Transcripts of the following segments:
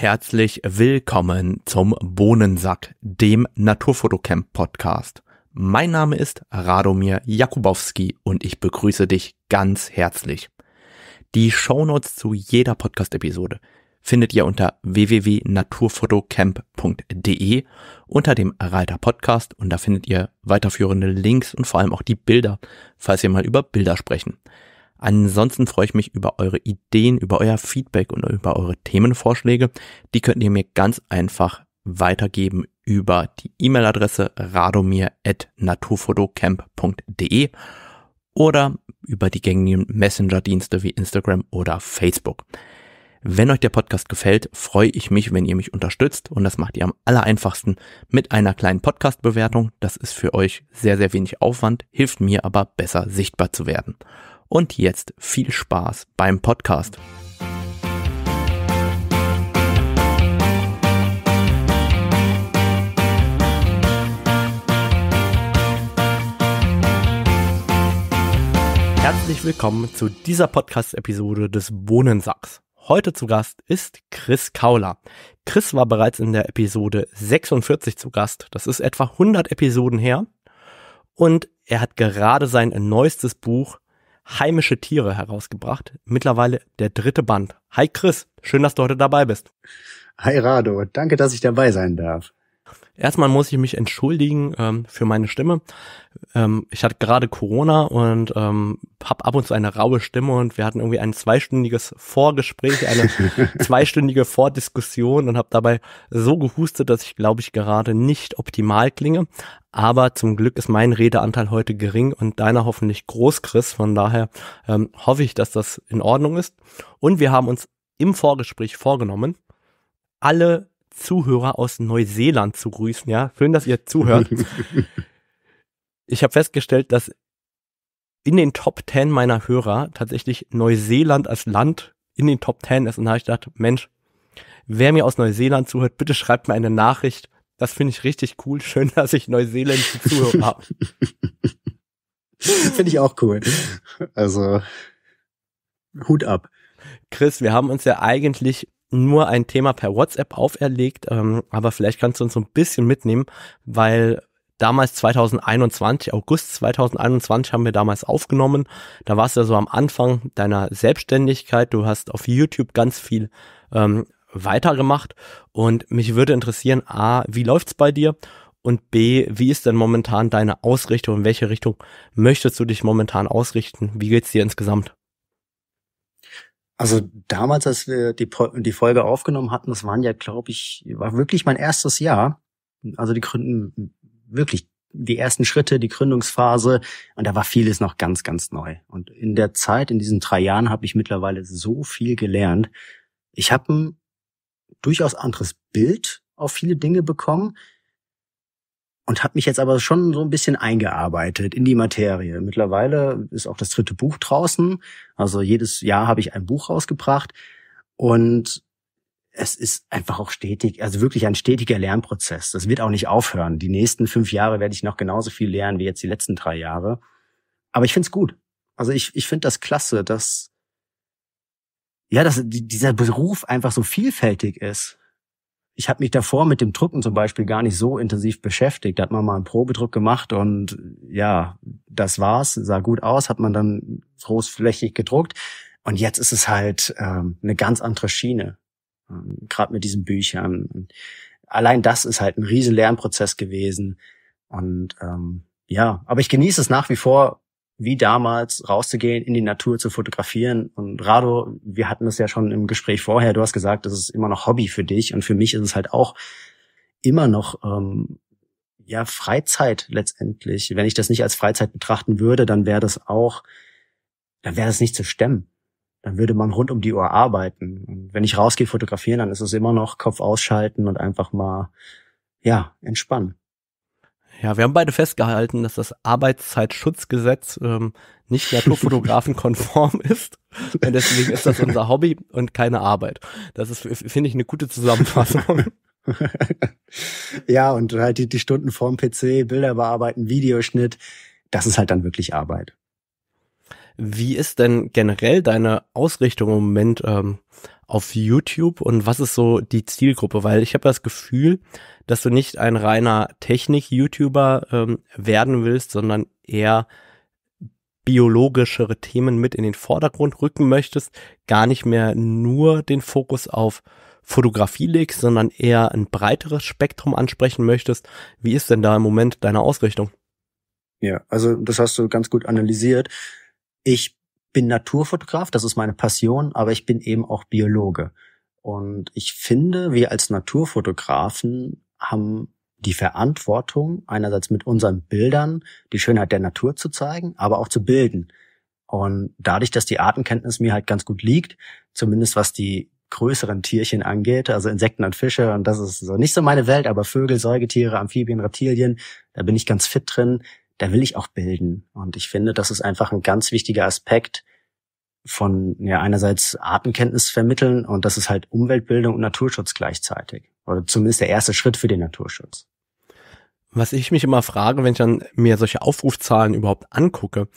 Herzlich willkommen zum Bohnensack, dem Naturfotocamp Podcast. Mein Name ist Radomir Jakubowski und ich begrüße dich ganz herzlich. Die Shownotes zu jeder Podcast-Episode findet ihr unter www.naturfotocamp.de unter dem Reiter Podcast und da findet ihr weiterführende Links und vor allem auch die Bilder, falls wir mal über Bilder sprechen. Ansonsten freue ich mich über eure Ideen, über euer Feedback und über eure Themenvorschläge. Die könnt ihr mir ganz einfach weitergeben über die E-Mail-Adresse radomir.naturfotocamp.de oder über die gängigen Messenger-Dienste wie Instagram oder Facebook. Wenn euch der Podcast gefällt, freue ich mich, wenn ihr mich unterstützt und das macht ihr am aller einfachsten mit einer kleinen Podcast-Bewertung. Das ist für euch sehr, sehr wenig Aufwand, hilft mir aber besser sichtbar zu werden. Und jetzt viel Spaß beim Podcast. Herzlich willkommen zu dieser Podcast-Episode des Bohnensacks. Heute zu Gast ist Chris Kauler. Chris war bereits in der Episode 46 zu Gast. Das ist etwa 100 Episoden her. Und er hat gerade sein neuestes Buch heimische Tiere herausgebracht. Mittlerweile der dritte Band. Hi Chris, schön, dass du heute dabei bist. Hi Rado, danke, dass ich dabei sein darf. Erstmal muss ich mich entschuldigen ähm, für meine Stimme. Ähm, ich hatte gerade Corona und ähm, habe ab und zu eine raue Stimme und wir hatten irgendwie ein zweistündiges Vorgespräch, eine zweistündige Vordiskussion und habe dabei so gehustet, dass ich glaube ich gerade nicht optimal klinge. Aber zum Glück ist mein Redeanteil heute gering und deiner hoffentlich groß, Chris. Von daher ähm, hoffe ich, dass das in Ordnung ist. Und wir haben uns im Vorgespräch vorgenommen, alle Zuhörer aus Neuseeland zu grüßen. Ja, schön, dass ihr zuhört. ich habe festgestellt, dass in den Top 10 meiner Hörer tatsächlich Neuseeland als Land in den Top 10 ist. Und da habe ich gedacht, Mensch, wer mir aus Neuseeland zuhört, bitte schreibt mir eine Nachricht. Das finde ich richtig cool. Schön, dass ich neuseeländische Zuhörer habe. Finde ich auch cool. Also, Hut ab. Chris, wir haben uns ja eigentlich nur ein Thema per WhatsApp auferlegt, ähm, aber vielleicht kannst du uns so ein bisschen mitnehmen, weil damals 2021, August 2021 haben wir damals aufgenommen. Da warst du ja so am Anfang deiner Selbstständigkeit. Du hast auf YouTube ganz viel ähm, weitergemacht und mich würde interessieren, a, wie läuft's bei dir? Und B, wie ist denn momentan deine Ausrichtung? In welche Richtung möchtest du dich momentan ausrichten? Wie geht's dir insgesamt? Also damals, als wir die, die Folge aufgenommen hatten, das waren ja, glaube ich, war wirklich mein erstes Jahr. Also die Gründen, wirklich die ersten Schritte, die Gründungsphase. Und da war vieles noch ganz, ganz neu. Und in der Zeit, in diesen drei Jahren, habe ich mittlerweile so viel gelernt. Ich habe ein durchaus anderes Bild auf viele Dinge bekommen und habe mich jetzt aber schon so ein bisschen eingearbeitet in die Materie. Mittlerweile ist auch das dritte Buch draußen. Also jedes Jahr habe ich ein Buch rausgebracht und es ist einfach auch stetig, also wirklich ein stetiger Lernprozess. Das wird auch nicht aufhören. Die nächsten fünf Jahre werde ich noch genauso viel lernen wie jetzt die letzten drei Jahre. Aber ich finde es gut. Also ich, ich finde das klasse, dass ja, dass dieser Beruf einfach so vielfältig ist ich habe mich davor mit dem Drucken zum Beispiel gar nicht so intensiv beschäftigt. Da hat man mal einen Probedruck gemacht und ja, das war's, sah gut aus, hat man dann großflächig gedruckt. Und jetzt ist es halt ähm, eine ganz andere Schiene, ähm, gerade mit diesen Büchern. Allein das ist halt ein riesen Lernprozess gewesen. Und ähm, ja, aber ich genieße es nach wie vor wie damals rauszugehen, in die Natur zu fotografieren. Und Rado, wir hatten das ja schon im Gespräch vorher, du hast gesagt, das ist immer noch Hobby für dich und für mich ist es halt auch immer noch ähm, ja Freizeit letztendlich. Wenn ich das nicht als Freizeit betrachten würde, dann wäre das auch, dann wäre das nicht zu stemmen. Dann würde man rund um die Uhr arbeiten. Und wenn ich rausgehe fotografieren, dann ist es immer noch Kopf ausschalten und einfach mal ja entspannen. Ja, wir haben beide festgehalten, dass das Arbeitszeitschutzgesetz ähm, nicht naturfotografenkonform ist. Und deswegen ist das unser Hobby und keine Arbeit. Das ist, finde ich, eine gute Zusammenfassung. ja, und halt die, die Stunden vorm PC, Bilder bearbeiten, Videoschnitt, das ist halt dann wirklich Arbeit. Wie ist denn generell deine Ausrichtung im Moment ähm, auf YouTube und was ist so die Zielgruppe? Weil ich habe das Gefühl, dass du nicht ein reiner Technik-YouTuber ähm, werden willst, sondern eher biologischere Themen mit in den Vordergrund rücken möchtest, gar nicht mehr nur den Fokus auf Fotografie legst, sondern eher ein breiteres Spektrum ansprechen möchtest. Wie ist denn da im Moment deine Ausrichtung? Ja, also das hast du ganz gut analysiert ich bin Naturfotograf, das ist meine Passion, aber ich bin eben auch Biologe. Und ich finde, wir als Naturfotografen haben die Verantwortung, einerseits mit unseren Bildern die Schönheit der Natur zu zeigen, aber auch zu bilden. Und dadurch, dass die Artenkenntnis mir halt ganz gut liegt, zumindest was die größeren Tierchen angeht, also Insekten und Fische, und das ist so nicht so meine Welt, aber Vögel, Säugetiere, Amphibien, Reptilien, da bin ich ganz fit drin da will ich auch bilden. Und ich finde, das ist einfach ein ganz wichtiger Aspekt von ja einerseits Artenkenntnis vermitteln und das ist halt Umweltbildung und Naturschutz gleichzeitig. Oder zumindest der erste Schritt für den Naturschutz. Was ich mich immer frage, wenn ich dann mir solche Aufrufzahlen überhaupt angucke,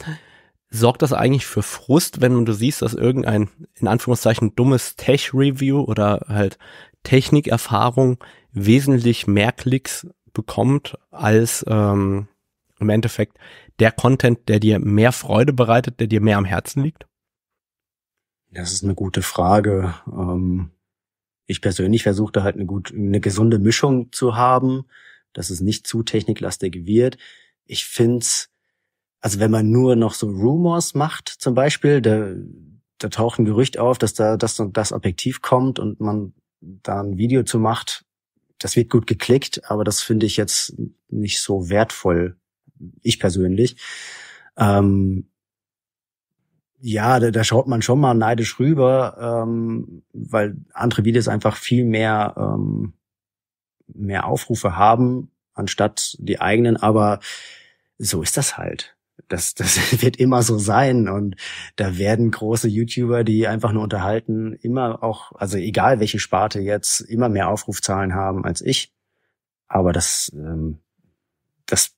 sorgt das eigentlich für Frust, wenn du siehst, dass irgendein, in Anführungszeichen, dummes Tech-Review oder halt Technikerfahrung wesentlich mehr Klicks bekommt als ähm, im Endeffekt der Content, der dir mehr Freude bereitet, der dir mehr am Herzen liegt? Das ist eine gute Frage. Ähm, ich persönlich versuchte halt eine gut, eine gesunde Mischung zu haben, dass es nicht zu techniklastig wird. Ich find's, also wenn man nur noch so Rumors macht, zum Beispiel, da, da taucht ein Gerücht auf, dass da das und das Objektiv kommt und man da ein Video zu macht, das wird gut geklickt, aber das finde ich jetzt nicht so wertvoll ich persönlich. Ähm, ja, da, da schaut man schon mal neidisch rüber, ähm, weil andere Videos einfach viel mehr, ähm, mehr Aufrufe haben, anstatt die eigenen, aber so ist das halt. Das, das wird immer so sein und da werden große YouTuber, die einfach nur unterhalten, immer auch, also egal welche Sparte jetzt, immer mehr Aufrufzahlen haben als ich. Aber das, ähm, das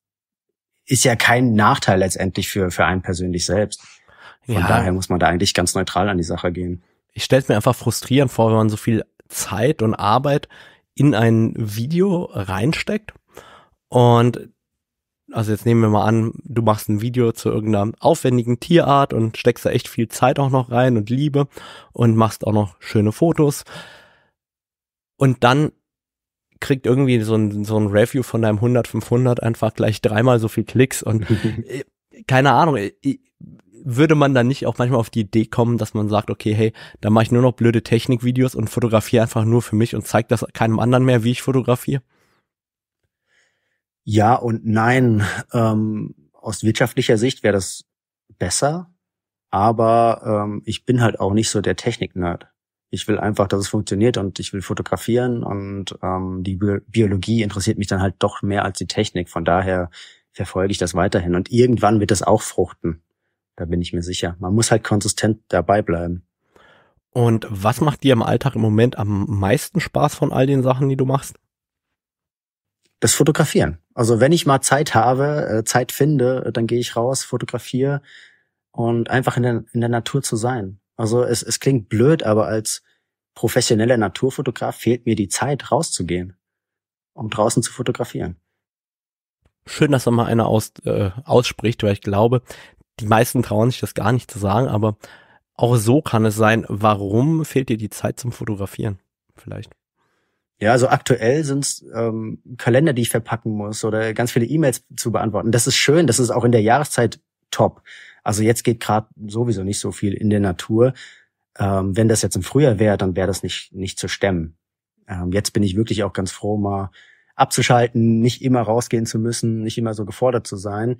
ist ja kein Nachteil letztendlich für, für einen persönlich selbst. Von ja. daher muss man da eigentlich ganz neutral an die Sache gehen. Ich stelle es mir einfach frustrierend vor, wenn man so viel Zeit und Arbeit in ein Video reinsteckt und also jetzt nehmen wir mal an, du machst ein Video zu irgendeiner aufwendigen Tierart und steckst da echt viel Zeit auch noch rein und Liebe und machst auch noch schöne Fotos. Und dann kriegt irgendwie so ein, so ein Review von deinem 100, 500 einfach gleich dreimal so viel Klicks und äh, keine Ahnung, äh, würde man dann nicht auch manchmal auf die Idee kommen, dass man sagt, okay, hey, da mache ich nur noch blöde Technikvideos und fotografiere einfach nur für mich und zeige das keinem anderen mehr, wie ich fotografiere? Ja und nein. Ähm, aus wirtschaftlicher Sicht wäre das besser, aber ähm, ich bin halt auch nicht so der Technik-Nerd ich will einfach, dass es funktioniert und ich will fotografieren und ähm, die Biologie interessiert mich dann halt doch mehr als die Technik. Von daher verfolge ich das weiterhin und irgendwann wird das auch fruchten. Da bin ich mir sicher. Man muss halt konsistent dabei bleiben. Und was macht dir im Alltag im Moment am meisten Spaß von all den Sachen, die du machst? Das Fotografieren. Also wenn ich mal Zeit habe, äh, Zeit finde, dann gehe ich raus, fotografiere und einfach in der, in der Natur zu sein. Also es, es klingt blöd, aber als professioneller Naturfotograf fehlt mir die Zeit, rauszugehen um draußen zu fotografieren. Schön, dass da mal einer aus, äh, ausspricht, weil ich glaube, die meisten trauen sich das gar nicht zu sagen, aber auch so kann es sein. Warum fehlt dir die Zeit zum Fotografieren? Vielleicht. Ja, also aktuell sind's ähm, Kalender, die ich verpacken muss oder ganz viele E-Mails zu beantworten. Das ist schön, das ist auch in der Jahreszeit top. Also jetzt geht gerade sowieso nicht so viel in der Natur. Ähm, wenn das jetzt im Frühjahr wäre, dann wäre das nicht, nicht zu stemmen. Ähm, jetzt bin ich wirklich auch ganz froh, mal abzuschalten, nicht immer rausgehen zu müssen, nicht immer so gefordert zu sein.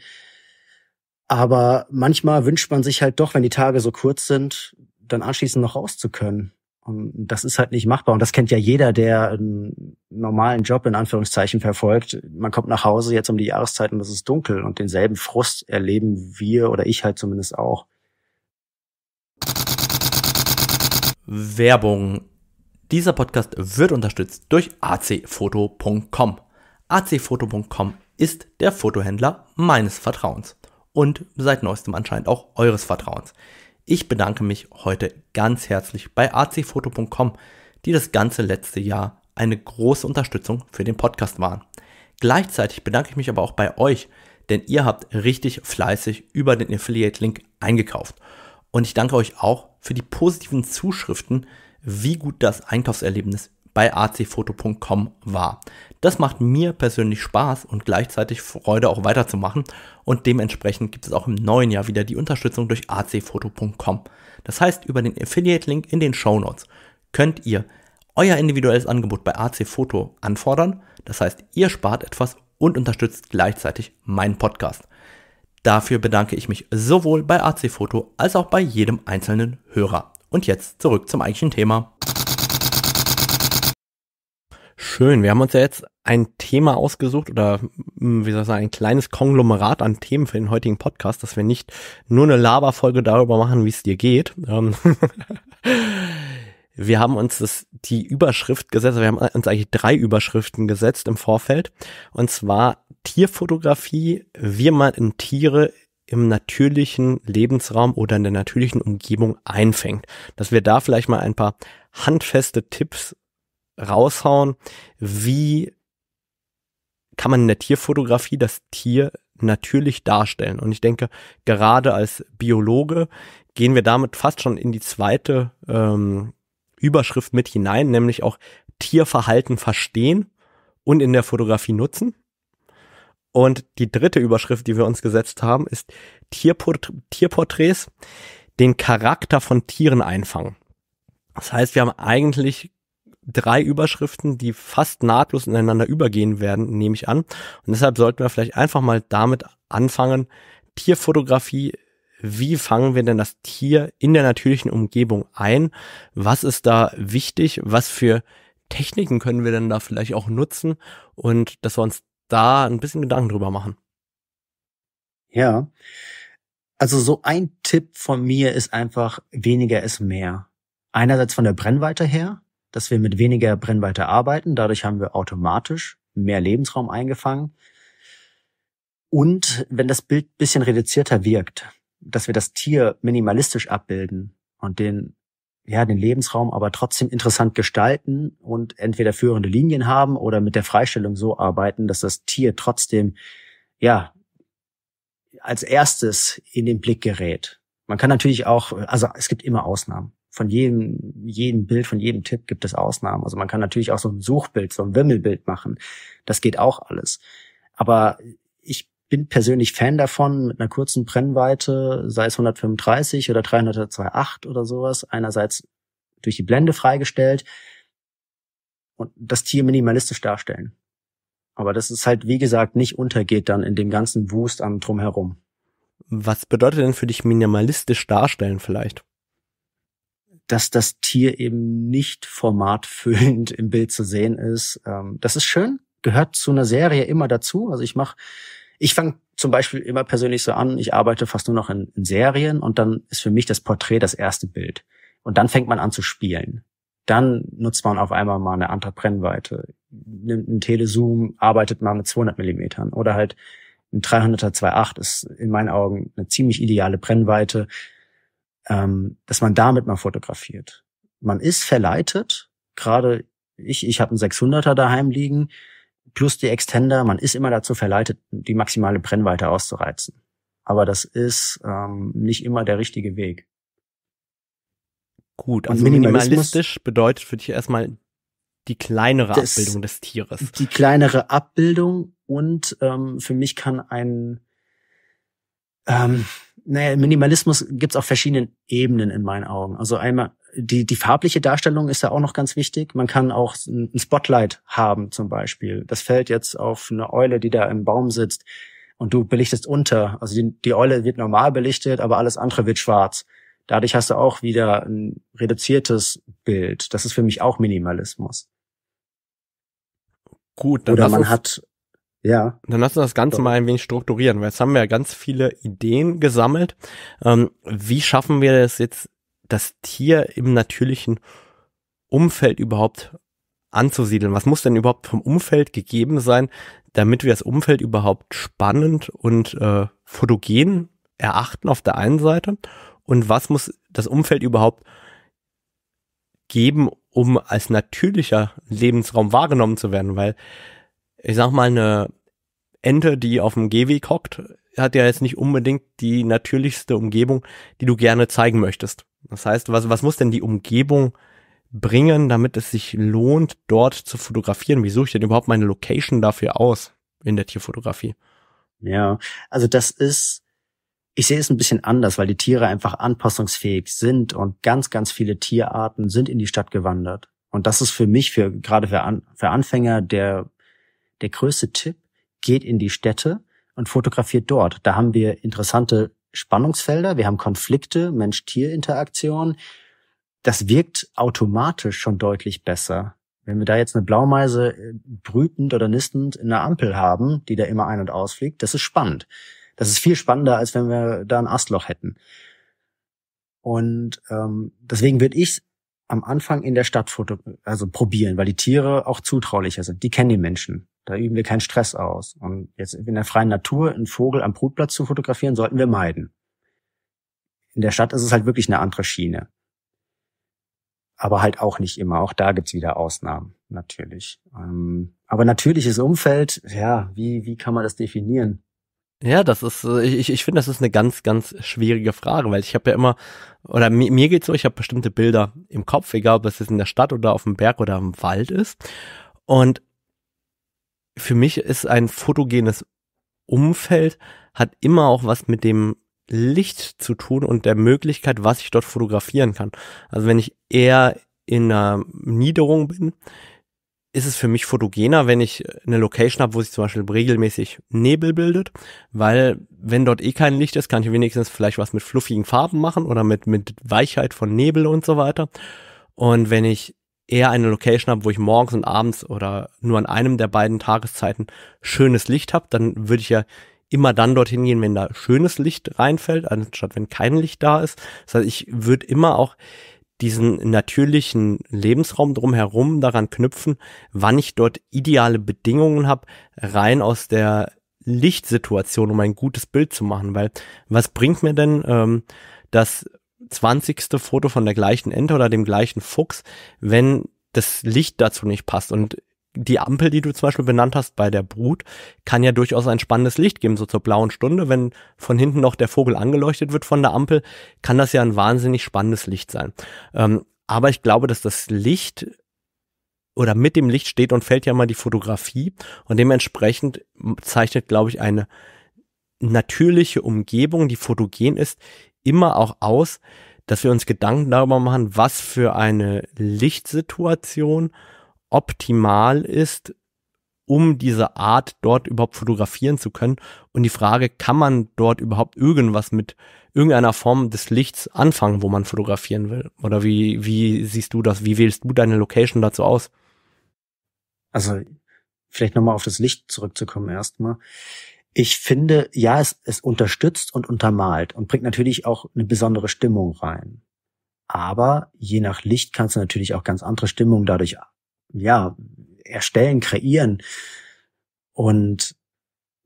Aber manchmal wünscht man sich halt doch, wenn die Tage so kurz sind, dann anschließend noch raus zu können. Und das ist halt nicht machbar. Und das kennt ja jeder, der einen normalen Job in Anführungszeichen verfolgt. Man kommt nach Hause jetzt um die Jahreszeit und es ist dunkel. Und denselben Frust erleben wir oder ich halt zumindest auch. Werbung. Dieser Podcast wird unterstützt durch acfoto.com. acfoto.com ist der Fotohändler meines Vertrauens und seit neuestem anscheinend auch eures Vertrauens. Ich bedanke mich heute ganz herzlich bei acfoto.com, die das ganze letzte Jahr eine große Unterstützung für den Podcast waren. Gleichzeitig bedanke ich mich aber auch bei euch, denn ihr habt richtig fleißig über den Affiliate-Link eingekauft. Und ich danke euch auch für die positiven Zuschriften, wie gut das Einkaufserlebnis bei acfoto.com war. Das macht mir persönlich Spaß und gleichzeitig Freude auch weiterzumachen und dementsprechend gibt es auch im neuen Jahr wieder die Unterstützung durch acfoto.com. Das heißt, über den Affiliate-Link in den Show Notes könnt ihr euer individuelles Angebot bei acfoto anfordern. Das heißt, ihr spart etwas und unterstützt gleichzeitig meinen Podcast. Dafür bedanke ich mich sowohl bei AC Foto als auch bei jedem einzelnen Hörer. Und jetzt zurück zum eigentlichen Thema. Schön. Wir haben uns ja jetzt ein Thema ausgesucht oder hm, wie soll ich sagen, ein kleines Konglomerat an Themen für den heutigen Podcast, dass wir nicht nur eine Laberfolge darüber machen, wie es dir geht. Ähm, wir haben uns das, die Überschrift gesetzt, wir haben uns eigentlich drei Überschriften gesetzt im Vorfeld. Und zwar Tierfotografie, wie man in Tiere im natürlichen Lebensraum oder in der natürlichen Umgebung einfängt. Dass wir da vielleicht mal ein paar handfeste Tipps raushauen, wie kann man in der Tierfotografie das Tier natürlich darstellen. Und ich denke, gerade als Biologe gehen wir damit fast schon in die zweite ähm, Überschrift mit hinein, nämlich auch Tierverhalten verstehen und in der Fotografie nutzen. Und die dritte Überschrift, die wir uns gesetzt haben, ist Tierport Tierporträts, den Charakter von Tieren einfangen. Das heißt, wir haben eigentlich drei Überschriften, die fast nahtlos ineinander übergehen werden, nehme ich an. Und deshalb sollten wir vielleicht einfach mal damit anfangen, Tierfotografie, wie fangen wir denn das Tier in der natürlichen Umgebung ein? Was ist da wichtig? Was für Techniken können wir denn da vielleicht auch nutzen? Und dass wir uns da ein bisschen Gedanken drüber machen. Ja. Also so ein Tipp von mir ist einfach, weniger ist mehr. Einerseits von der Brennweite her, dass wir mit weniger Brennweite arbeiten. Dadurch haben wir automatisch mehr Lebensraum eingefangen. Und wenn das Bild bisschen reduzierter wirkt, dass wir das Tier minimalistisch abbilden und den, ja, den Lebensraum aber trotzdem interessant gestalten und entweder führende Linien haben oder mit der Freistellung so arbeiten, dass das Tier trotzdem, ja, als erstes in den Blick gerät. Man kann natürlich auch, also es gibt immer Ausnahmen von jedem, jedem Bild, von jedem Tipp gibt es Ausnahmen. Also man kann natürlich auch so ein Suchbild, so ein Wimmelbild machen. Das geht auch alles. Aber ich bin persönlich Fan davon, mit einer kurzen Brennweite, sei es 135 oder 302,8 oder sowas, einerseits durch die Blende freigestellt und das Tier minimalistisch darstellen. Aber das ist halt, wie gesagt, nicht untergeht dann in dem ganzen Wust am Drumherum. Was bedeutet denn für dich minimalistisch darstellen vielleicht? dass das Tier eben nicht formatfüllend im Bild zu sehen ist. Ähm, das ist schön, gehört zu einer Serie immer dazu. Also ich mache, ich fange zum Beispiel immer persönlich so an, ich arbeite fast nur noch in, in Serien und dann ist für mich das Porträt das erste Bild. Und dann fängt man an zu spielen dann nutzt man auf einmal mal eine andere Brennweite, nimmt einen Telezoom, arbeitet mal mit 200 Millimetern oder halt ein 300er 2.8 ist in meinen Augen eine ziemlich ideale Brennweite ähm, dass man damit mal fotografiert. Man ist verleitet, gerade ich, ich habe einen 600er daheim liegen, plus die Extender, man ist immer dazu verleitet, die maximale Brennweite auszureizen. Aber das ist ähm, nicht immer der richtige Weg. Gut, also minimalistisch bedeutet für dich erstmal die kleinere des, Abbildung des Tieres. Die kleinere Abbildung und ähm, für mich kann ein ähm, naja, Minimalismus gibt's auf verschiedenen Ebenen in meinen Augen. Also einmal die, die farbliche Darstellung ist ja auch noch ganz wichtig. Man kann auch ein Spotlight haben zum Beispiel. Das fällt jetzt auf eine Eule, die da im Baum sitzt und du belichtest unter. Also die, die Eule wird normal belichtet, aber alles andere wird schwarz. Dadurch hast du auch wieder ein reduziertes Bild. Das ist für mich auch Minimalismus. Gut, dann oder man hat ja. Dann lass uns das Ganze so. mal ein wenig strukturieren, weil jetzt haben wir ja ganz viele Ideen gesammelt. Ähm, wie schaffen wir es jetzt, das Tier im natürlichen Umfeld überhaupt anzusiedeln? Was muss denn überhaupt vom Umfeld gegeben sein, damit wir das Umfeld überhaupt spannend und äh, photogen erachten auf der einen Seite? Und was muss das Umfeld überhaupt geben, um als natürlicher Lebensraum wahrgenommen zu werden? Weil ich sag mal, eine Ente, die auf dem Gehweg hockt, hat ja jetzt nicht unbedingt die natürlichste Umgebung, die du gerne zeigen möchtest. Das heißt, was, was muss denn die Umgebung bringen, damit es sich lohnt, dort zu fotografieren? Wie suche ich denn überhaupt meine Location dafür aus in der Tierfotografie? Ja, also das ist, ich sehe es ein bisschen anders, weil die Tiere einfach anpassungsfähig sind und ganz, ganz viele Tierarten sind in die Stadt gewandert. Und das ist für mich, für gerade für, An für Anfänger, der der größte Tipp, geht in die Städte und fotografiert dort. Da haben wir interessante Spannungsfelder, wir haben Konflikte, Mensch-Tier-Interaktion. Das wirkt automatisch schon deutlich besser. Wenn wir da jetzt eine Blaumeise äh, brütend oder nistend in einer Ampel haben, die da immer ein- und ausfliegt, das ist spannend. Das ist viel spannender, als wenn wir da ein Astloch hätten. Und ähm, deswegen würde ich am Anfang in der Stadt foto also probieren, weil die Tiere auch zutraulicher sind. Die kennen die Menschen. Da üben wir keinen Stress aus. Und jetzt in der freien Natur einen Vogel am Brutplatz zu fotografieren, sollten wir meiden. In der Stadt ist es halt wirklich eine andere Schiene. Aber halt auch nicht immer. Auch da gibt's wieder Ausnahmen, natürlich. Ähm, aber natürliches Umfeld, ja, wie, wie kann man das definieren? Ja, das ist, äh, ich, ich finde, das ist eine ganz, ganz schwierige Frage, weil ich habe ja immer, oder mir, mir geht's so, ich habe bestimmte Bilder im Kopf, egal ob es jetzt in der Stadt oder auf dem Berg oder im Wald ist. Und für mich ist ein fotogenes Umfeld hat immer auch was mit dem Licht zu tun und der Möglichkeit, was ich dort fotografieren kann. Also wenn ich eher in einer Niederung bin, ist es für mich fotogener, wenn ich eine Location habe, wo sich zum Beispiel regelmäßig Nebel bildet, weil wenn dort eh kein Licht ist, kann ich wenigstens vielleicht was mit fluffigen Farben machen oder mit, mit Weichheit von Nebel und so weiter. Und wenn ich eher eine Location habe, wo ich morgens und abends oder nur an einem der beiden Tageszeiten schönes Licht habe, dann würde ich ja immer dann dorthin gehen, wenn da schönes Licht reinfällt, anstatt wenn kein Licht da ist. Das heißt, ich würde immer auch diesen natürlichen Lebensraum drumherum daran knüpfen, wann ich dort ideale Bedingungen habe, rein aus der Lichtsituation, um ein gutes Bild zu machen. Weil was bringt mir denn ähm, dass 20. Foto von der gleichen Ente oder dem gleichen Fuchs, wenn das Licht dazu nicht passt. Und die Ampel, die du zum Beispiel benannt hast bei der Brut, kann ja durchaus ein spannendes Licht geben, so zur blauen Stunde. Wenn von hinten noch der Vogel angeleuchtet wird von der Ampel, kann das ja ein wahnsinnig spannendes Licht sein. Ähm, aber ich glaube, dass das Licht oder mit dem Licht steht und fällt ja mal die Fotografie und dementsprechend zeichnet, glaube ich, eine natürliche Umgebung, die fotogen ist, immer auch aus, dass wir uns Gedanken darüber machen, was für eine Lichtsituation optimal ist, um diese Art dort überhaupt fotografieren zu können. Und die Frage, kann man dort überhaupt irgendwas mit irgendeiner Form des Lichts anfangen, wo man fotografieren will? Oder wie, wie siehst du das? Wie wählst du deine Location dazu aus? Also vielleicht nochmal auf das Licht zurückzukommen erstmal ich finde, ja, es, es unterstützt und untermalt und bringt natürlich auch eine besondere Stimmung rein. Aber je nach Licht kannst du natürlich auch ganz andere Stimmungen dadurch, ja, erstellen, kreieren. Und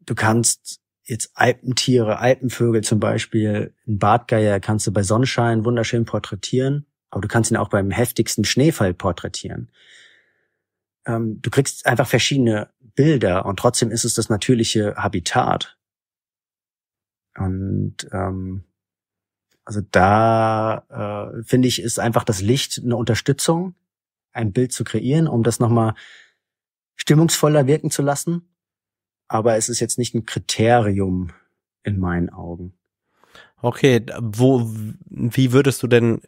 du kannst jetzt Alpentiere, Alpenvögel zum Beispiel, ein Bartgeier kannst du bei Sonnenschein wunderschön porträtieren, aber du kannst ihn auch beim heftigsten Schneefall porträtieren ähm, du kriegst einfach verschiedene Bilder und trotzdem ist es das natürliche Habitat. Und ähm, also da äh, finde ich, ist einfach das Licht eine Unterstützung, ein Bild zu kreieren, um das nochmal stimmungsvoller wirken zu lassen. Aber es ist jetzt nicht ein Kriterium in meinen Augen. Okay, wo, wie würdest du denn,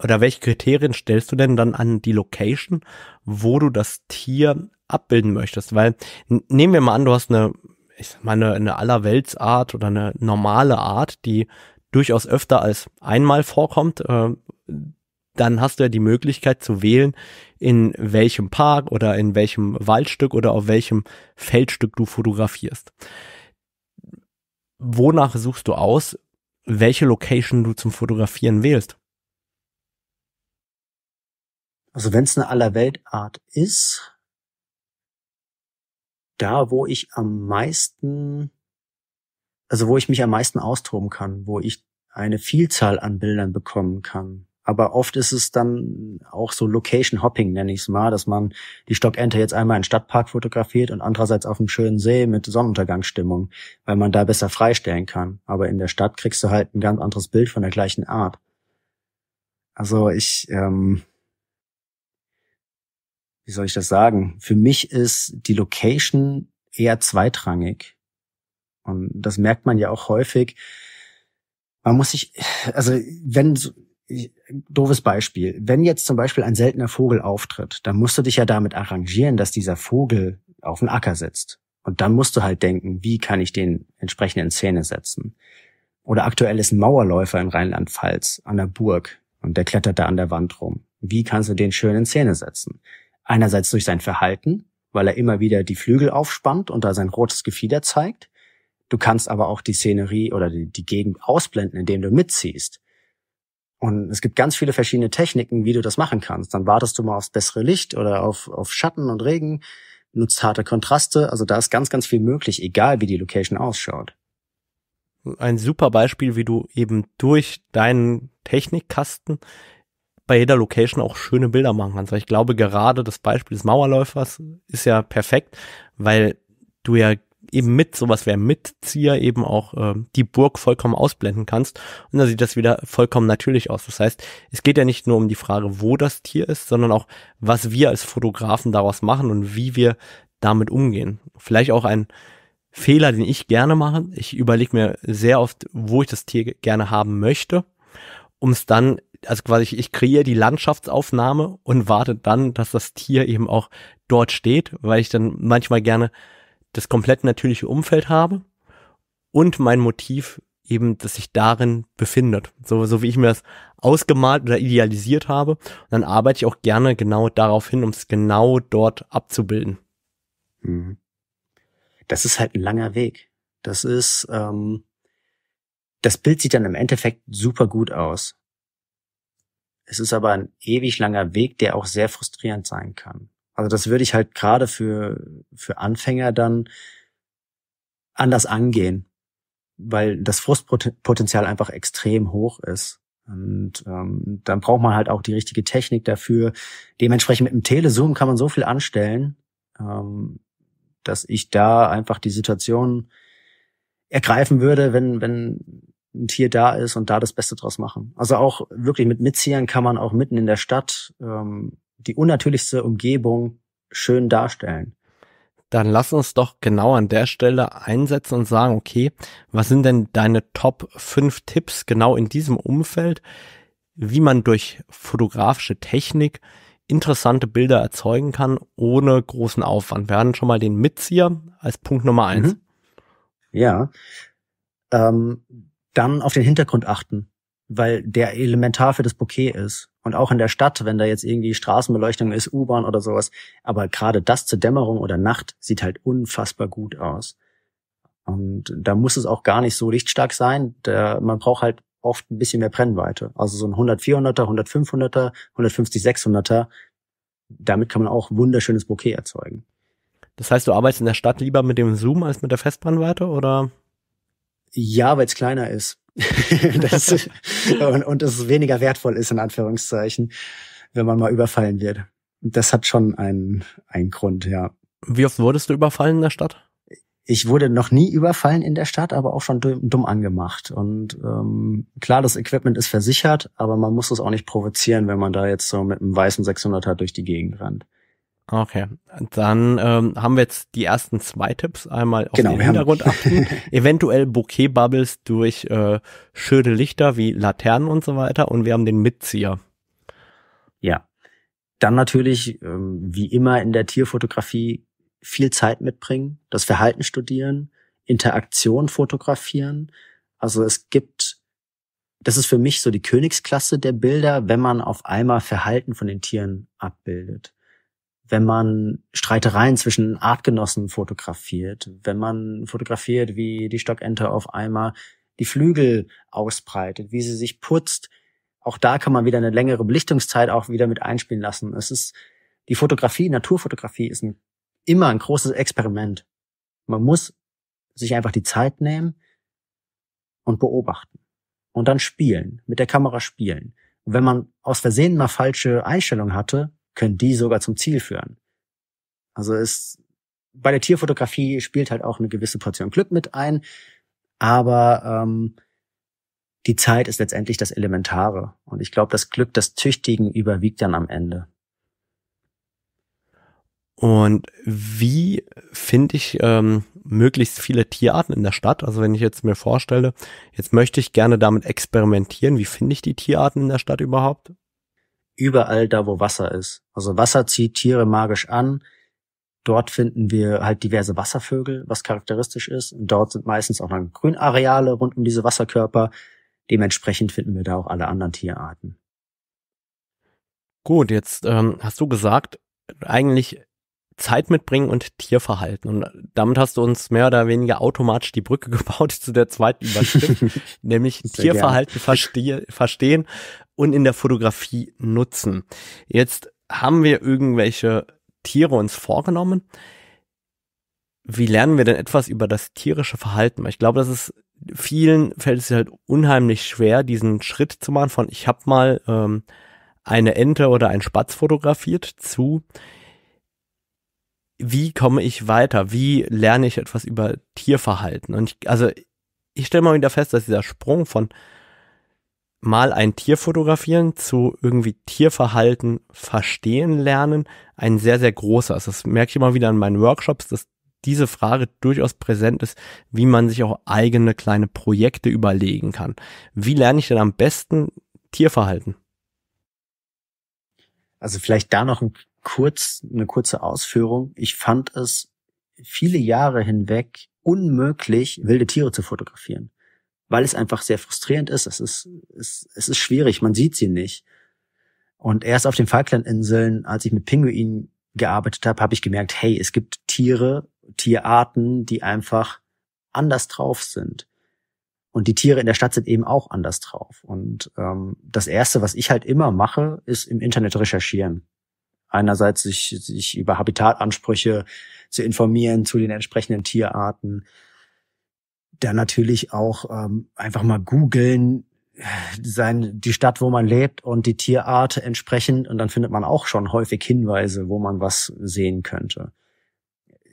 oder welche Kriterien stellst du denn dann an die Location wo du das Tier abbilden möchtest. Weil nehmen wir mal an, du hast eine, ich meine, eine, eine Allerweltsart oder eine normale Art, die durchaus öfter als einmal vorkommt, äh, dann hast du ja die Möglichkeit zu wählen, in welchem Park oder in welchem Waldstück oder auf welchem Feldstück du fotografierst. Wonach suchst du aus, welche Location du zum Fotografieren wählst? Also wenn es eine Allerweltart ist, da, wo ich am meisten, also wo ich mich am meisten austoben kann, wo ich eine Vielzahl an Bildern bekommen kann. Aber oft ist es dann auch so Location Hopping, nenne ich es mal, dass man die Stockente jetzt einmal in Stadtpark fotografiert und andererseits auf einem schönen See mit Sonnenuntergangsstimmung, weil man da besser freistellen kann. Aber in der Stadt kriegst du halt ein ganz anderes Bild von der gleichen Art. Also ich, ähm, wie soll ich das sagen? Für mich ist die Location eher zweitrangig. Und das merkt man ja auch häufig. Man muss sich, also wenn, doofes Beispiel, wenn jetzt zum Beispiel ein seltener Vogel auftritt, dann musst du dich ja damit arrangieren, dass dieser Vogel auf den Acker sitzt. Und dann musst du halt denken, wie kann ich den entsprechend in Szene setzen. Oder aktuell ist ein Mauerläufer in Rheinland-Pfalz an der Burg und der klettert da an der Wand rum. Wie kannst du den schön in Szene setzen? Einerseits durch sein Verhalten, weil er immer wieder die Flügel aufspannt und da sein rotes Gefieder zeigt. Du kannst aber auch die Szenerie oder die, Gegend ausblenden, indem du mitziehst. Und es gibt ganz viele verschiedene Techniken, wie du das machen kannst. Dann wartest du mal aufs bessere Licht oder auf, auf Schatten und Regen, nutzt harte Kontraste. Also da ist ganz, ganz viel möglich, egal wie die Location ausschaut. Ein super Beispiel, wie du eben durch deinen Technikkasten bei jeder Location auch schöne Bilder machen kannst. Weil ich glaube, gerade das Beispiel des Mauerläufers ist ja perfekt, weil du ja eben mit sowas wie einem Mitzieher eben auch äh, die Burg vollkommen ausblenden kannst. Und dann sieht das wieder vollkommen natürlich aus. Das heißt, es geht ja nicht nur um die Frage, wo das Tier ist, sondern auch, was wir als Fotografen daraus machen und wie wir damit umgehen. Vielleicht auch ein Fehler, den ich gerne mache. Ich überlege mir sehr oft, wo ich das Tier gerne haben möchte, um es dann also quasi ich, ich kreiere die Landschaftsaufnahme und warte dann, dass das Tier eben auch dort steht, weil ich dann manchmal gerne das komplett natürliche Umfeld habe und mein Motiv eben, das sich darin befindet. So, so wie ich mir das ausgemalt oder idealisiert habe. Und dann arbeite ich auch gerne genau darauf hin, um es genau dort abzubilden. Mhm. Das ist halt ein langer Weg. Das ist, ähm, das Bild sieht dann im Endeffekt super gut aus. Es ist aber ein ewig langer Weg, der auch sehr frustrierend sein kann. Also das würde ich halt gerade für, für Anfänger dann anders angehen, weil das Frustpotenzial einfach extrem hoch ist. Und ähm, dann braucht man halt auch die richtige Technik dafür. Dementsprechend mit dem Telezoom kann man so viel anstellen, ähm, dass ich da einfach die Situation ergreifen würde, wenn, wenn ein Tier da ist und da das Beste draus machen. Also auch wirklich mit Mitziehern kann man auch mitten in der Stadt ähm, die unnatürlichste Umgebung schön darstellen. Dann lass uns doch genau an der Stelle einsetzen und sagen, okay, was sind denn deine Top 5 Tipps genau in diesem Umfeld, wie man durch fotografische Technik interessante Bilder erzeugen kann, ohne großen Aufwand. Wir hatten schon mal den Mitzieher als Punkt Nummer eins. Mhm. Ja. Ähm, dann auf den Hintergrund achten, weil der elementar für das Bouquet ist. Und auch in der Stadt, wenn da jetzt irgendwie Straßenbeleuchtung ist, U-Bahn oder sowas. Aber gerade das zur Dämmerung oder Nacht sieht halt unfassbar gut aus. Und da muss es auch gar nicht so lichtstark sein. Da, man braucht halt oft ein bisschen mehr Brennweite. Also so ein 100 400er, 100 500er, 150 600er. Damit kann man auch wunderschönes Bouquet erzeugen. Das heißt, du arbeitest in der Stadt lieber mit dem Zoom als mit der Festbrennweite oder ja, weil es kleiner ist. das, und, und es weniger wertvoll ist, in Anführungszeichen, wenn man mal überfallen wird. Das hat schon einen, einen Grund, ja. Wie oft wurdest du überfallen in der Stadt? ich wurde noch nie überfallen in der Stadt, aber auch schon dumm angemacht. Und ähm, klar, das Equipment ist versichert, aber man muss es auch nicht provozieren, wenn man da jetzt so mit einem weißen 600er halt durch die Gegend rennt. Okay, dann ähm, haben wir jetzt die ersten zwei Tipps. Einmal auf genau, den Hintergrund achten, eventuell Bouquet-Bubbles durch äh, schöne Lichter wie Laternen und so weiter und wir haben den Mitzieher. Ja, dann natürlich, ähm, wie immer in der Tierfotografie, viel Zeit mitbringen, das Verhalten studieren, Interaktion fotografieren. Also es gibt, das ist für mich so die Königsklasse der Bilder, wenn man auf einmal Verhalten von den Tieren abbildet wenn man Streitereien zwischen Artgenossen fotografiert, wenn man fotografiert, wie die Stockente auf einmal die Flügel ausbreitet, wie sie sich putzt. Auch da kann man wieder eine längere Belichtungszeit auch wieder mit einspielen lassen. Es ist die Fotografie, Naturfotografie ist ein, immer ein großes Experiment. Man muss sich einfach die Zeit nehmen und beobachten und dann spielen, mit der Kamera spielen. Und wenn man aus Versehen mal falsche Einstellungen hatte, können die sogar zum Ziel führen. Also ist, bei der Tierfotografie spielt halt auch eine gewisse Portion Glück mit ein, aber ähm, die Zeit ist letztendlich das Elementare. Und ich glaube, das Glück des Tüchtigen überwiegt dann am Ende. Und wie finde ich ähm, möglichst viele Tierarten in der Stadt? Also wenn ich jetzt mir vorstelle, jetzt möchte ich gerne damit experimentieren, wie finde ich die Tierarten in der Stadt überhaupt? überall da, wo Wasser ist. Also Wasser zieht Tiere magisch an. Dort finden wir halt diverse Wasservögel, was charakteristisch ist. Und dort sind meistens auch dann Grünareale rund um diese Wasserkörper. Dementsprechend finden wir da auch alle anderen Tierarten. Gut, jetzt ähm, hast du gesagt, eigentlich Zeit mitbringen und Tierverhalten. Und damit hast du uns mehr oder weniger automatisch die Brücke gebaut zu der zweiten Überschrift, nämlich Sehr Tierverhalten verstehe, verstehen und in der Fotografie nutzen. Jetzt haben wir irgendwelche Tiere uns vorgenommen. Wie lernen wir denn etwas über das tierische Verhalten? ich glaube, das ist vielen fällt es halt unheimlich schwer, diesen Schritt zu machen von ich habe mal ähm, eine Ente oder einen Spatz fotografiert zu wie komme ich weiter? Wie lerne ich etwas über Tierverhalten? Und ich, also ich stelle mal wieder fest, dass dieser Sprung von mal ein Tier fotografieren zu irgendwie Tierverhalten verstehen lernen ein sehr, sehr großer ist. Das merke ich immer wieder in meinen Workshops, dass diese Frage durchaus präsent ist, wie man sich auch eigene kleine Projekte überlegen kann. Wie lerne ich denn am besten Tierverhalten? Also vielleicht da noch ein kurz, eine kurze Ausführung. Ich fand es viele Jahre hinweg unmöglich, wilde Tiere zu fotografieren. Weil es einfach sehr frustrierend ist. Es ist, es, es ist schwierig. Man sieht sie nicht. Und erst auf den Falklandinseln, als ich mit Pinguinen gearbeitet habe, habe ich gemerkt, hey, es gibt Tiere, Tierarten, die einfach anders drauf sind. Und die Tiere in der Stadt sind eben auch anders drauf. Und ähm, das Erste, was ich halt immer mache, ist im Internet recherchieren einerseits sich, sich über Habitatansprüche zu informieren zu den entsprechenden Tierarten. Dann natürlich auch ähm, einfach mal googeln, sein, die Stadt, wo man lebt und die Tierart entsprechend. Und dann findet man auch schon häufig Hinweise, wo man was sehen könnte.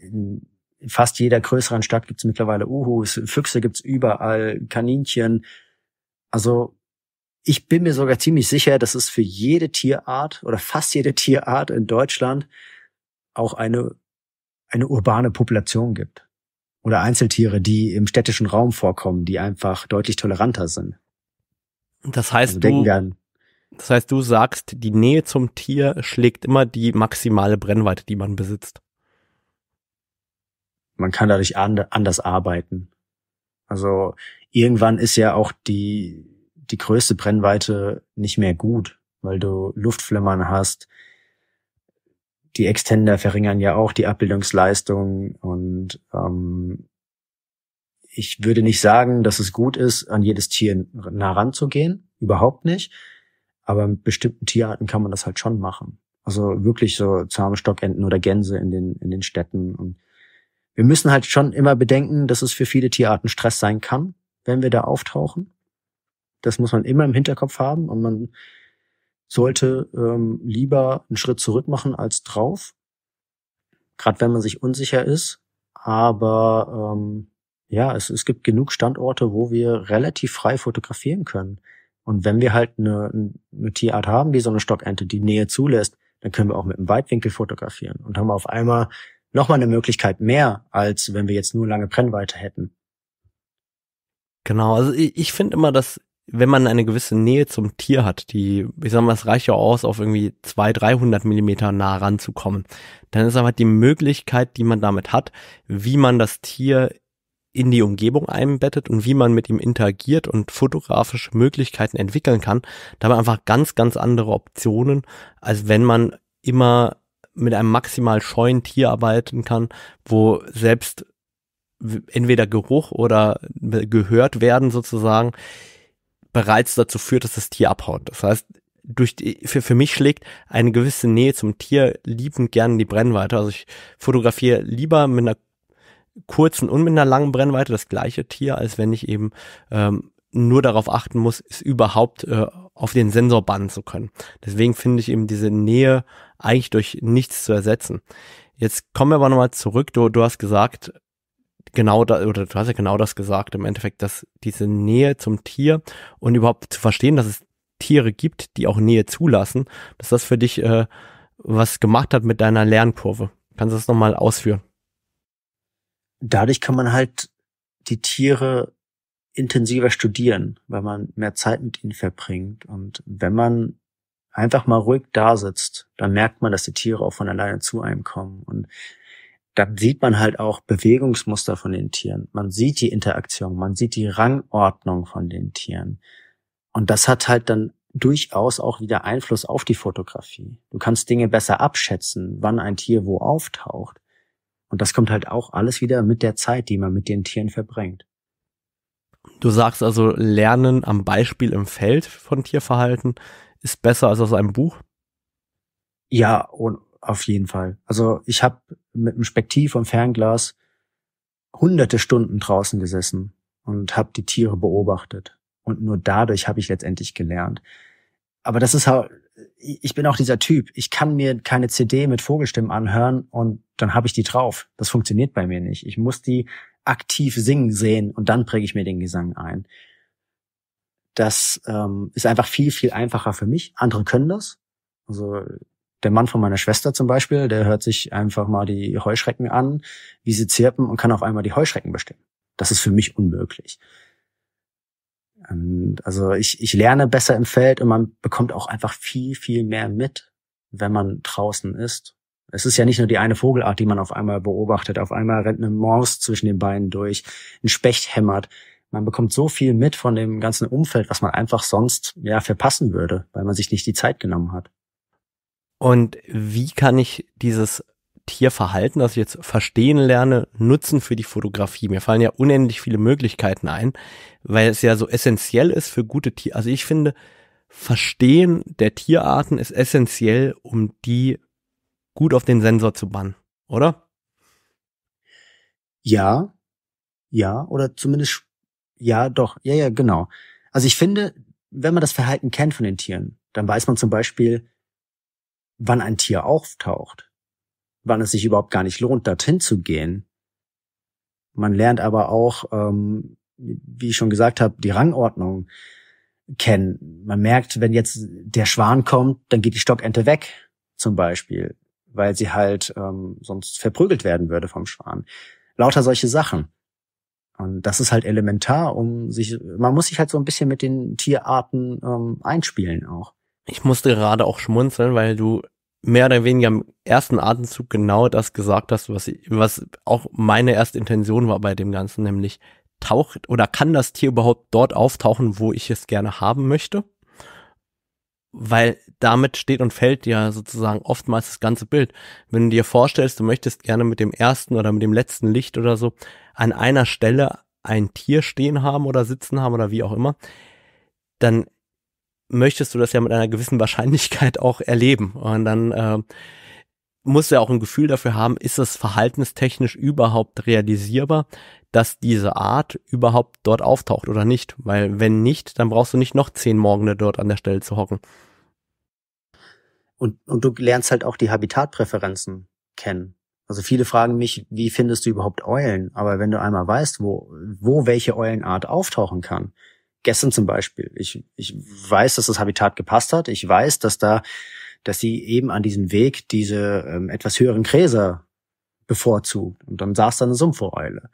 In fast jeder größeren Stadt gibt's mittlerweile Uhus, Füchse gibt's überall, Kaninchen. Also ich bin mir sogar ziemlich sicher, dass es für jede Tierart oder fast jede Tierart in Deutschland auch eine, eine urbane Population gibt. Oder Einzeltiere, die im städtischen Raum vorkommen, die einfach deutlich toleranter sind. Das heißt, also du, an, das heißt, du sagst, die Nähe zum Tier schlägt immer die maximale Brennweite, die man besitzt. Man kann dadurch anders arbeiten. Also irgendwann ist ja auch die, die größte Brennweite nicht mehr gut, weil du Luftflimmern hast. Die Extender verringern ja auch die Abbildungsleistung und ähm, ich würde nicht sagen, dass es gut ist, an jedes Tier nah ranzugehen, überhaupt nicht. Aber mit bestimmten Tierarten kann man das halt schon machen. Also wirklich so Zahnstockenten oder Gänse in den, in den Städten. Und wir müssen halt schon immer bedenken, dass es für viele Tierarten Stress sein kann, wenn wir da auftauchen. Das muss man immer im Hinterkopf haben und man sollte ähm, lieber einen Schritt zurück machen als drauf. Gerade wenn man sich unsicher ist. Aber ähm, ja, es, es gibt genug Standorte, wo wir relativ frei fotografieren können. Und wenn wir halt eine, eine Tierart haben, wie so eine Stockente, die Nähe zulässt, dann können wir auch mit einem Weitwinkel fotografieren und haben auf einmal nochmal eine Möglichkeit mehr, als wenn wir jetzt nur lange Brennweite hätten. Genau, also ich, ich finde immer, dass wenn man eine gewisse Nähe zum Tier hat, die, ich sag mal, es reicht ja aus, auf irgendwie 200, 300 Millimeter nah ranzukommen, dann ist aber die Möglichkeit, die man damit hat, wie man das Tier in die Umgebung einbettet und wie man mit ihm interagiert und fotografische Möglichkeiten entwickeln kann, da haben wir einfach ganz, ganz andere Optionen, als wenn man immer mit einem maximal scheuen Tier arbeiten kann, wo selbst entweder Geruch oder gehört werden sozusagen bereits dazu führt, dass das Tier abhaut. Das heißt, durch die, für, für mich schlägt eine gewisse Nähe zum Tier liebend gerne die Brennweite. Also ich fotografiere lieber mit einer kurzen und mit einer langen Brennweite das gleiche Tier, als wenn ich eben ähm, nur darauf achten muss, es überhaupt äh, auf den Sensor bannen zu können. Deswegen finde ich eben diese Nähe eigentlich durch nichts zu ersetzen. Jetzt kommen wir aber nochmal zurück. Du, du hast gesagt, genau da, oder du hast ja genau das gesagt, im Endeffekt, dass diese Nähe zum Tier und überhaupt zu verstehen, dass es Tiere gibt, die auch Nähe zulassen, dass das für dich äh, was gemacht hat mit deiner Lernkurve. Kannst du das nochmal ausführen? Dadurch kann man halt die Tiere intensiver studieren, weil man mehr Zeit mit ihnen verbringt. Und wenn man einfach mal ruhig da sitzt, dann merkt man, dass die Tiere auch von alleine zu einem kommen. Und dann sieht man halt auch Bewegungsmuster von den Tieren. Man sieht die Interaktion, man sieht die Rangordnung von den Tieren. Und das hat halt dann durchaus auch wieder Einfluss auf die Fotografie. Du kannst Dinge besser abschätzen, wann ein Tier wo auftaucht. Und das kommt halt auch alles wieder mit der Zeit, die man mit den Tieren verbringt. Du sagst also, Lernen am Beispiel im Feld von Tierverhalten ist besser als aus einem Buch? Ja, und auf jeden Fall. Also ich habe mit dem Spektiv und Fernglas hunderte Stunden draußen gesessen und habe die Tiere beobachtet. Und nur dadurch habe ich letztendlich gelernt. Aber das ist halt, ich bin auch dieser Typ. Ich kann mir keine CD mit Vogelstimmen anhören und dann habe ich die drauf. Das funktioniert bei mir nicht. Ich muss die aktiv singen sehen und dann präge ich mir den Gesang ein. Das ähm, ist einfach viel, viel einfacher für mich. Andere können das. Also der Mann von meiner Schwester zum Beispiel, der hört sich einfach mal die Heuschrecken an, wie sie zirpen und kann auf einmal die Heuschrecken bestimmen. Das ist für mich unmöglich. Und also ich, ich lerne besser im Feld und man bekommt auch einfach viel, viel mehr mit, wenn man draußen ist. Es ist ja nicht nur die eine Vogelart, die man auf einmal beobachtet. Auf einmal rennt eine Maus zwischen den Beinen durch, ein Specht hämmert. Man bekommt so viel mit von dem ganzen Umfeld, was man einfach sonst ja verpassen würde, weil man sich nicht die Zeit genommen hat. Und wie kann ich dieses Tierverhalten, das ich jetzt verstehen lerne, nutzen für die Fotografie? Mir fallen ja unendlich viele Möglichkeiten ein, weil es ja so essentiell ist für gute Tiere. Also ich finde, Verstehen der Tierarten ist essentiell, um die gut auf den Sensor zu bannen, oder? Ja, ja, oder zumindest, ja, doch, ja, ja, genau. Also ich finde, wenn man das Verhalten kennt von den Tieren, dann weiß man zum Beispiel, wann ein Tier auftaucht, wann es sich überhaupt gar nicht lohnt, dorthin zu gehen. Man lernt aber auch, ähm, wie ich schon gesagt habe, die Rangordnung kennen. Man merkt, wenn jetzt der Schwan kommt, dann geht die Stockente weg, zum Beispiel, weil sie halt ähm, sonst verprügelt werden würde vom Schwan. Lauter solche Sachen. Und das ist halt elementar, um sich, man muss sich halt so ein bisschen mit den Tierarten ähm, einspielen auch. Ich musste gerade auch schmunzeln, weil du mehr oder weniger im ersten Atemzug genau das gesagt hast, was, ich, was auch meine erste Intention war bei dem Ganzen, nämlich taucht oder kann das Tier überhaupt dort auftauchen, wo ich es gerne haben möchte? Weil damit steht und fällt ja sozusagen oftmals das ganze Bild. Wenn du dir vorstellst, du möchtest gerne mit dem ersten oder mit dem letzten Licht oder so an einer Stelle ein Tier stehen haben oder sitzen haben oder wie auch immer, dann möchtest du das ja mit einer gewissen Wahrscheinlichkeit auch erleben. Und dann äh, musst du ja auch ein Gefühl dafür haben, ist es verhaltenstechnisch überhaupt realisierbar, dass diese Art überhaupt dort auftaucht oder nicht. Weil wenn nicht, dann brauchst du nicht noch zehn Morgende dort an der Stelle zu hocken. Und, und du lernst halt auch die Habitatpräferenzen kennen. Also viele fragen mich, wie findest du überhaupt Eulen? Aber wenn du einmal weißt, wo, wo welche Eulenart auftauchen kann, gestern zum Beispiel, ich, ich weiß, dass das Habitat gepasst hat. Ich weiß, dass da, dass sie eben an diesem Weg diese ähm, etwas höheren Gräser bevorzugt. Und dann saß da eine Sumpfoeule.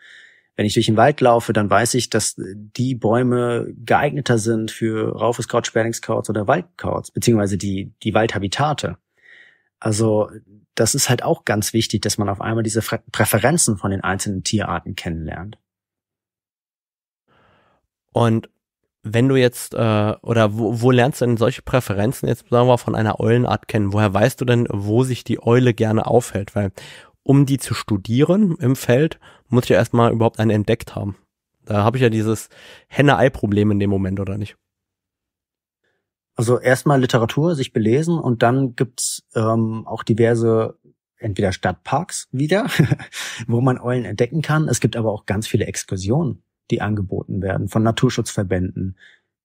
Wenn ich durch den Wald laufe, dann weiß ich, dass die Bäume geeigneter sind für Raufeskraut, Sperlingskraut oder Waldkraut, beziehungsweise die, die Waldhabitate. Also das ist halt auch ganz wichtig, dass man auf einmal diese Präferenzen von den einzelnen Tierarten kennenlernt. Und wenn du jetzt, äh, oder wo, wo lernst du denn solche Präferenzen jetzt, sagen wir mal, von einer Eulenart kennen? Woher weißt du denn, wo sich die Eule gerne aufhält? Weil, um die zu studieren im Feld, muss ich ja erstmal überhaupt einen entdeckt haben. Da habe ich ja dieses Henne-Ei-Problem in dem Moment, oder nicht? Also erstmal Literatur, sich belesen und dann gibt's ähm, auch diverse entweder Stadtparks wieder, wo man Eulen entdecken kann. Es gibt aber auch ganz viele Exkursionen die angeboten werden, von Naturschutzverbänden,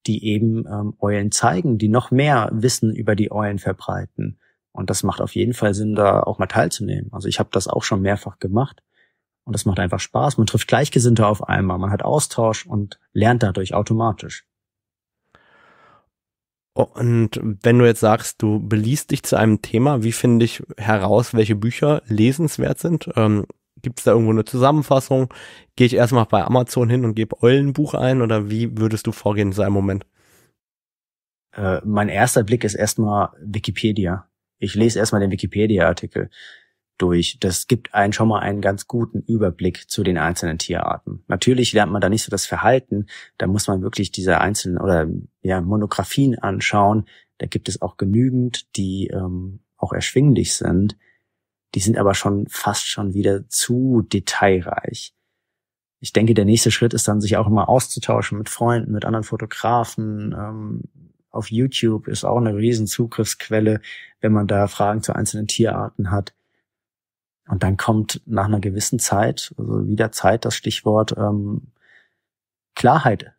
die eben ähm, Eulen zeigen, die noch mehr Wissen über die Eulen verbreiten. Und das macht auf jeden Fall Sinn, da auch mal teilzunehmen. Also ich habe das auch schon mehrfach gemacht und das macht einfach Spaß. Man trifft Gleichgesinnte auf einmal, man hat Austausch und lernt dadurch automatisch. Und wenn du jetzt sagst, du beliest dich zu einem Thema, wie finde ich heraus, welche Bücher lesenswert sind? Ähm, gibt es da irgendwo eine Zusammenfassung? Gehe ich erstmal bei Amazon hin und gebe Eulenbuch ein oder wie würdest du vorgehen in seinem Moment? Äh, mein erster Blick ist erstmal Wikipedia. Ich lese erstmal den Wikipedia-Artikel durch. Das gibt einen schon mal einen ganz guten Überblick zu den einzelnen Tierarten. Natürlich lernt man da nicht so das Verhalten, da muss man wirklich diese einzelnen oder ja, Monographien anschauen. Da gibt es auch genügend, die ähm, auch erschwinglich sind. Die sind aber schon fast schon wieder zu detailreich. Ich denke, der nächste Schritt ist dann, sich auch immer auszutauschen mit Freunden, mit anderen Fotografen. Ähm, auf YouTube ist auch eine riesen Zugriffsquelle, wenn man da Fragen zu einzelnen Tierarten hat. Und dann kommt nach einer gewissen Zeit, also wieder Zeit, das Stichwort ähm, Klarheit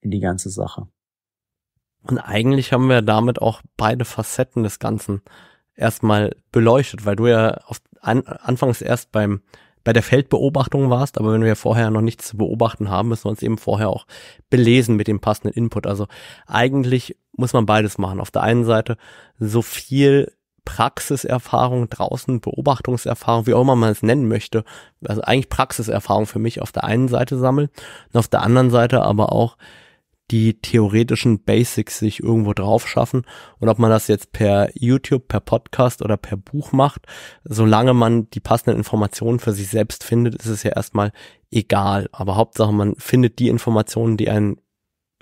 in die ganze Sache. Und eigentlich haben wir damit auch beide Facetten des Ganzen erstmal beleuchtet, weil du ja auf, an, anfangs erst beim bei der Feldbeobachtung warst, aber wenn wir vorher noch nichts zu beobachten haben, müssen wir uns eben vorher auch belesen mit dem passenden Input. Also eigentlich muss man beides machen. Auf der einen Seite so viel Praxiserfahrung draußen, Beobachtungserfahrung, wie auch immer man es nennen möchte. Also eigentlich Praxiserfahrung für mich auf der einen Seite sammeln und auf der anderen Seite aber auch die theoretischen Basics sich irgendwo drauf schaffen. Und ob man das jetzt per YouTube, per Podcast oder per Buch macht, solange man die passenden Informationen für sich selbst findet, ist es ja erstmal egal. Aber Hauptsache, man findet die Informationen, die einen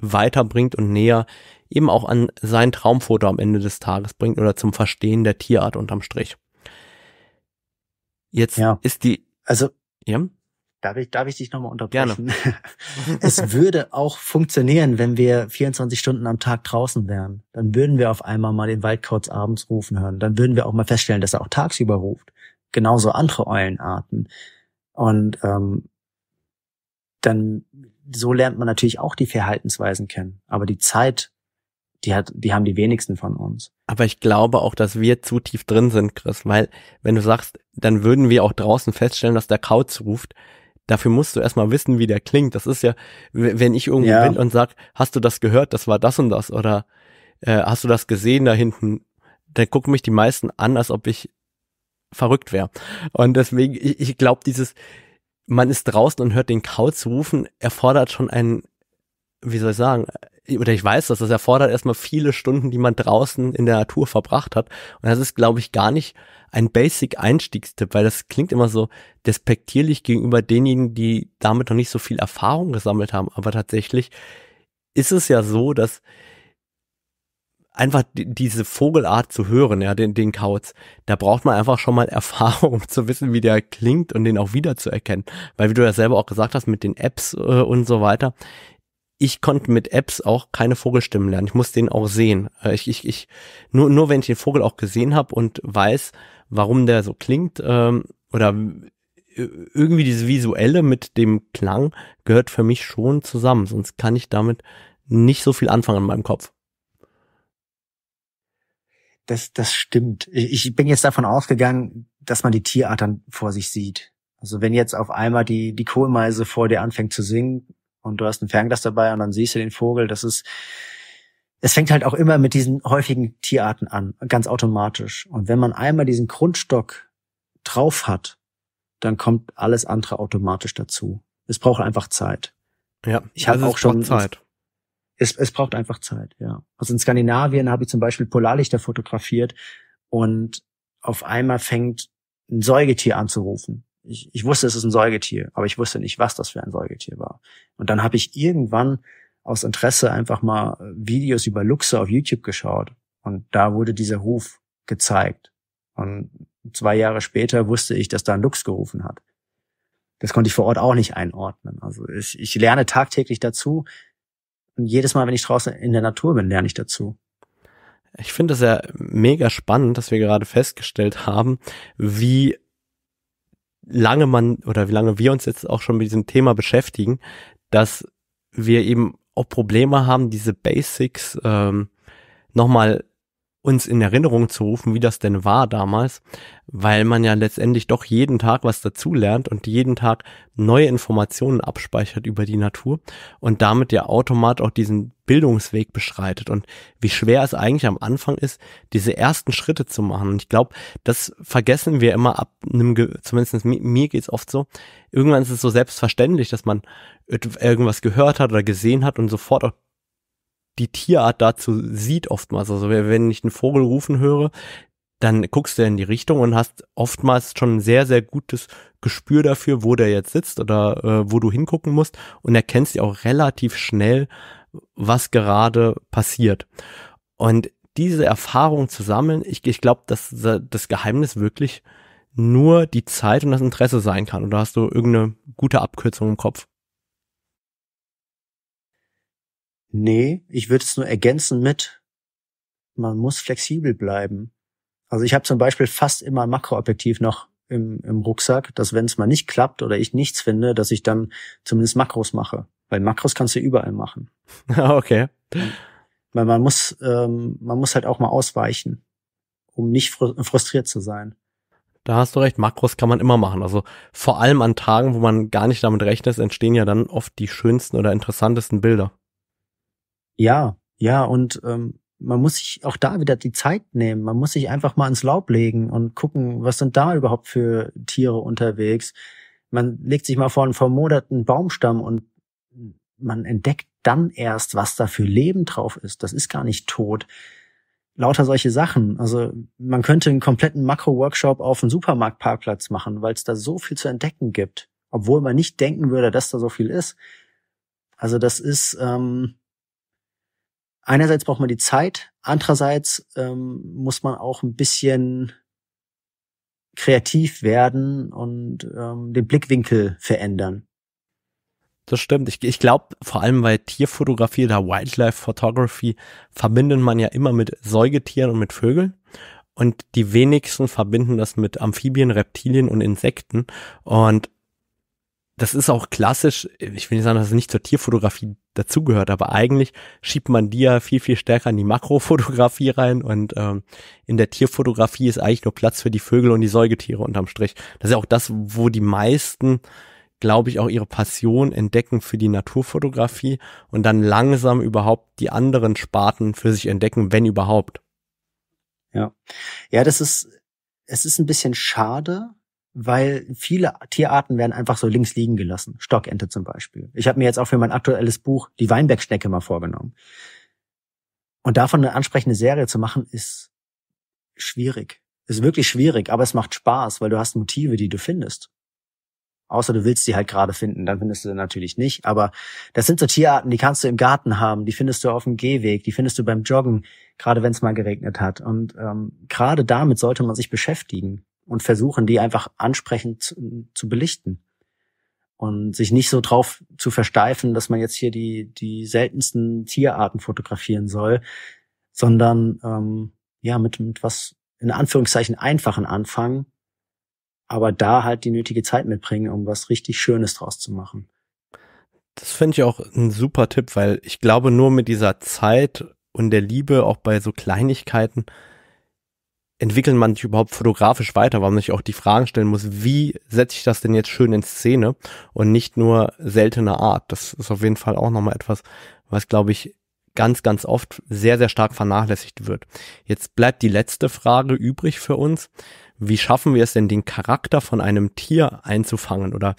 weiterbringt und näher eben auch an sein Traumfoto am Ende des Tages bringt oder zum Verstehen der Tierart unterm Strich. Jetzt ja. ist die. Also. Ja? Darf ich, darf ich dich nochmal unterbrechen? Gerne. es würde auch funktionieren, wenn wir 24 Stunden am Tag draußen wären. Dann würden wir auf einmal mal den Waldkauz abends rufen hören. Dann würden wir auch mal feststellen, dass er auch tagsüber ruft. Genauso andere Eulenarten. Und ähm, dann so lernt man natürlich auch die Verhaltensweisen kennen. Aber die Zeit, die hat, die haben die wenigsten von uns. Aber ich glaube auch, dass wir zu tief drin sind, Chris, weil wenn du sagst, dann würden wir auch draußen feststellen, dass der Kauz ruft, dafür musst du erstmal wissen, wie der klingt. Das ist ja, wenn ich irgendwo ja. bin und sag, hast du das gehört, das war das und das oder äh, hast du das gesehen da hinten, dann gucken mich die meisten an, als ob ich verrückt wäre. Und deswegen, ich, ich glaube, dieses, man ist draußen und hört den Kauz rufen, erfordert schon ein, wie soll ich sagen, oder ich weiß das, das erfordert erstmal viele Stunden, die man draußen in der Natur verbracht hat. Und das ist, glaube ich, gar nicht ein Basic-Einstiegstipp, weil das klingt immer so despektierlich gegenüber denjenigen, die damit noch nicht so viel Erfahrung gesammelt haben. Aber tatsächlich ist es ja so, dass einfach diese Vogelart zu hören, ja, den, den Kauz, da braucht man einfach schon mal Erfahrung, um zu wissen, wie der klingt und den auch wiederzuerkennen. Weil wie du ja selber auch gesagt hast, mit den Apps äh, und so weiter, ich konnte mit Apps auch keine Vogelstimmen lernen. Ich muss den auch sehen. Äh, ich, ich, ich, nur, nur wenn ich den Vogel auch gesehen habe und weiß, warum der so klingt ähm, oder äh, irgendwie dieses Visuelle mit dem Klang gehört für mich schon zusammen. Sonst kann ich damit nicht so viel anfangen in meinem Kopf. Das, das stimmt. Ich bin jetzt davon ausgegangen, dass man die Tierart dann vor sich sieht. Also wenn jetzt auf einmal die, die Kohlmeise vor dir anfängt zu singen, und du hast ein Fernglas dabei und dann siehst du den Vogel. Das ist, es fängt halt auch immer mit diesen häufigen Tierarten an, ganz automatisch. Und wenn man einmal diesen Grundstock drauf hat, dann kommt alles andere automatisch dazu. Es braucht einfach Zeit. Ja, ich habe also auch schon Zeit. Es, es braucht einfach Zeit, ja. Also in Skandinavien habe ich zum Beispiel Polarlichter fotografiert und auf einmal fängt ein Säugetier an zu rufen ich, ich wusste, es ist ein Säugetier, aber ich wusste nicht, was das für ein Säugetier war. Und dann habe ich irgendwann aus Interesse einfach mal äh, Videos über Luchse auf YouTube geschaut. Und da wurde dieser Ruf gezeigt. Und zwei Jahre später wusste ich, dass da ein Luchs gerufen hat. Das konnte ich vor Ort auch nicht einordnen. Also ich, ich lerne tagtäglich dazu. Und jedes Mal, wenn ich draußen in der Natur bin, lerne ich dazu. Ich finde es ja mega spannend, dass wir gerade festgestellt haben, wie lange man oder wie lange wir uns jetzt auch schon mit diesem Thema beschäftigen, dass wir eben auch Probleme haben, diese Basics ähm, nochmal uns in Erinnerung zu rufen, wie das denn war damals, weil man ja letztendlich doch jeden Tag was dazulernt und jeden Tag neue Informationen abspeichert über die Natur und damit ja automatisch auch diesen Bildungsweg beschreitet und wie schwer es eigentlich am Anfang ist, diese ersten Schritte zu machen. Und ich glaube, das vergessen wir immer ab einem, zumindest mir geht's oft so, irgendwann ist es so selbstverständlich, dass man irgendwas gehört hat oder gesehen hat und sofort auch die Tierart dazu sieht oftmals. Also wenn ich einen Vogel rufen höre, dann guckst du in die Richtung und hast oftmals schon ein sehr, sehr gutes Gespür dafür, wo der jetzt sitzt oder äh, wo du hingucken musst und erkennst dir auch relativ schnell, was gerade passiert. Und diese Erfahrung zu sammeln, ich, ich glaube, dass das Geheimnis wirklich nur die Zeit und das Interesse sein kann. Und da hast du irgendeine gute Abkürzung im Kopf. Nee, ich würde es nur ergänzen mit, man muss flexibel bleiben. Also ich habe zum Beispiel fast immer ein Makroobjektiv noch im, im Rucksack, dass wenn es mal nicht klappt oder ich nichts finde, dass ich dann zumindest Makros mache. Weil Makros kannst du überall machen. Ah, okay. Weil man muss, ähm, man muss halt auch mal ausweichen, um nicht fr frustriert zu sein. Da hast du recht, Makros kann man immer machen. Also vor allem an Tagen, wo man gar nicht damit rechnet, entstehen ja dann oft die schönsten oder interessantesten Bilder. Ja, ja, und ähm, man muss sich auch da wieder die Zeit nehmen. Man muss sich einfach mal ins Laub legen und gucken, was sind da überhaupt für Tiere unterwegs. Man legt sich mal vor einen vermoderten Baumstamm und man entdeckt dann erst, was da für Leben drauf ist. Das ist gar nicht tot. Lauter solche Sachen. Also man könnte einen kompletten Makro-Workshop auf einen Supermarktparkplatz machen, weil es da so viel zu entdecken gibt, obwohl man nicht denken würde, dass da so viel ist. Also das ist ähm, einerseits braucht man die Zeit, andererseits ähm, muss man auch ein bisschen kreativ werden und ähm, den Blickwinkel verändern. Das stimmt. Ich, ich glaube, vor allem bei Tierfotografie oder Wildlife Photography verbindet man ja immer mit Säugetieren und mit Vögeln. Und die wenigsten verbinden das mit Amphibien, Reptilien und Insekten. Und das ist auch klassisch, ich will nicht sagen, dass es nicht zur Tierfotografie dazugehört, aber eigentlich schiebt man die ja viel, viel stärker in die Makrofotografie rein und ähm, in der Tierfotografie ist eigentlich nur Platz für die Vögel und die Säugetiere unterm Strich. Das ist ja auch das, wo die meisten, glaube ich, auch ihre Passion entdecken für die Naturfotografie und dann langsam überhaupt die anderen Sparten für sich entdecken, wenn überhaupt. Ja, ja, das ist, es ist ein bisschen schade, weil viele Tierarten werden einfach so links liegen gelassen. Stockente zum Beispiel. Ich habe mir jetzt auch für mein aktuelles Buch die Weinbergschnecke mal vorgenommen. Und davon eine ansprechende Serie zu machen, ist schwierig. Ist wirklich schwierig, aber es macht Spaß, weil du hast Motive, die du findest. Außer du willst sie halt gerade finden, dann findest du sie natürlich nicht. Aber das sind so Tierarten, die kannst du im Garten haben, die findest du auf dem Gehweg, die findest du beim Joggen, gerade wenn es mal geregnet hat. Und ähm, gerade damit sollte man sich beschäftigen und versuchen, die einfach ansprechend zu, zu belichten und sich nicht so drauf zu versteifen, dass man jetzt hier die, die seltensten Tierarten fotografieren soll, sondern ähm, ja, mit, mit was in Anführungszeichen einfachen anfangen, aber da halt die nötige Zeit mitbringen, um was richtig Schönes draus zu machen. Das finde ich auch ein super Tipp, weil ich glaube, nur mit dieser Zeit und der Liebe auch bei so Kleinigkeiten entwickeln man sich überhaupt fotografisch weiter, weil man sich auch die Fragen stellen muss, wie setze ich das denn jetzt schön in Szene und nicht nur seltene Art. Das ist auf jeden Fall auch nochmal etwas, was, glaube ich, ganz, ganz oft sehr, sehr stark vernachlässigt wird. Jetzt bleibt die letzte Frage übrig für uns. Wie schaffen wir es denn, den Charakter von einem Tier einzufangen? Oder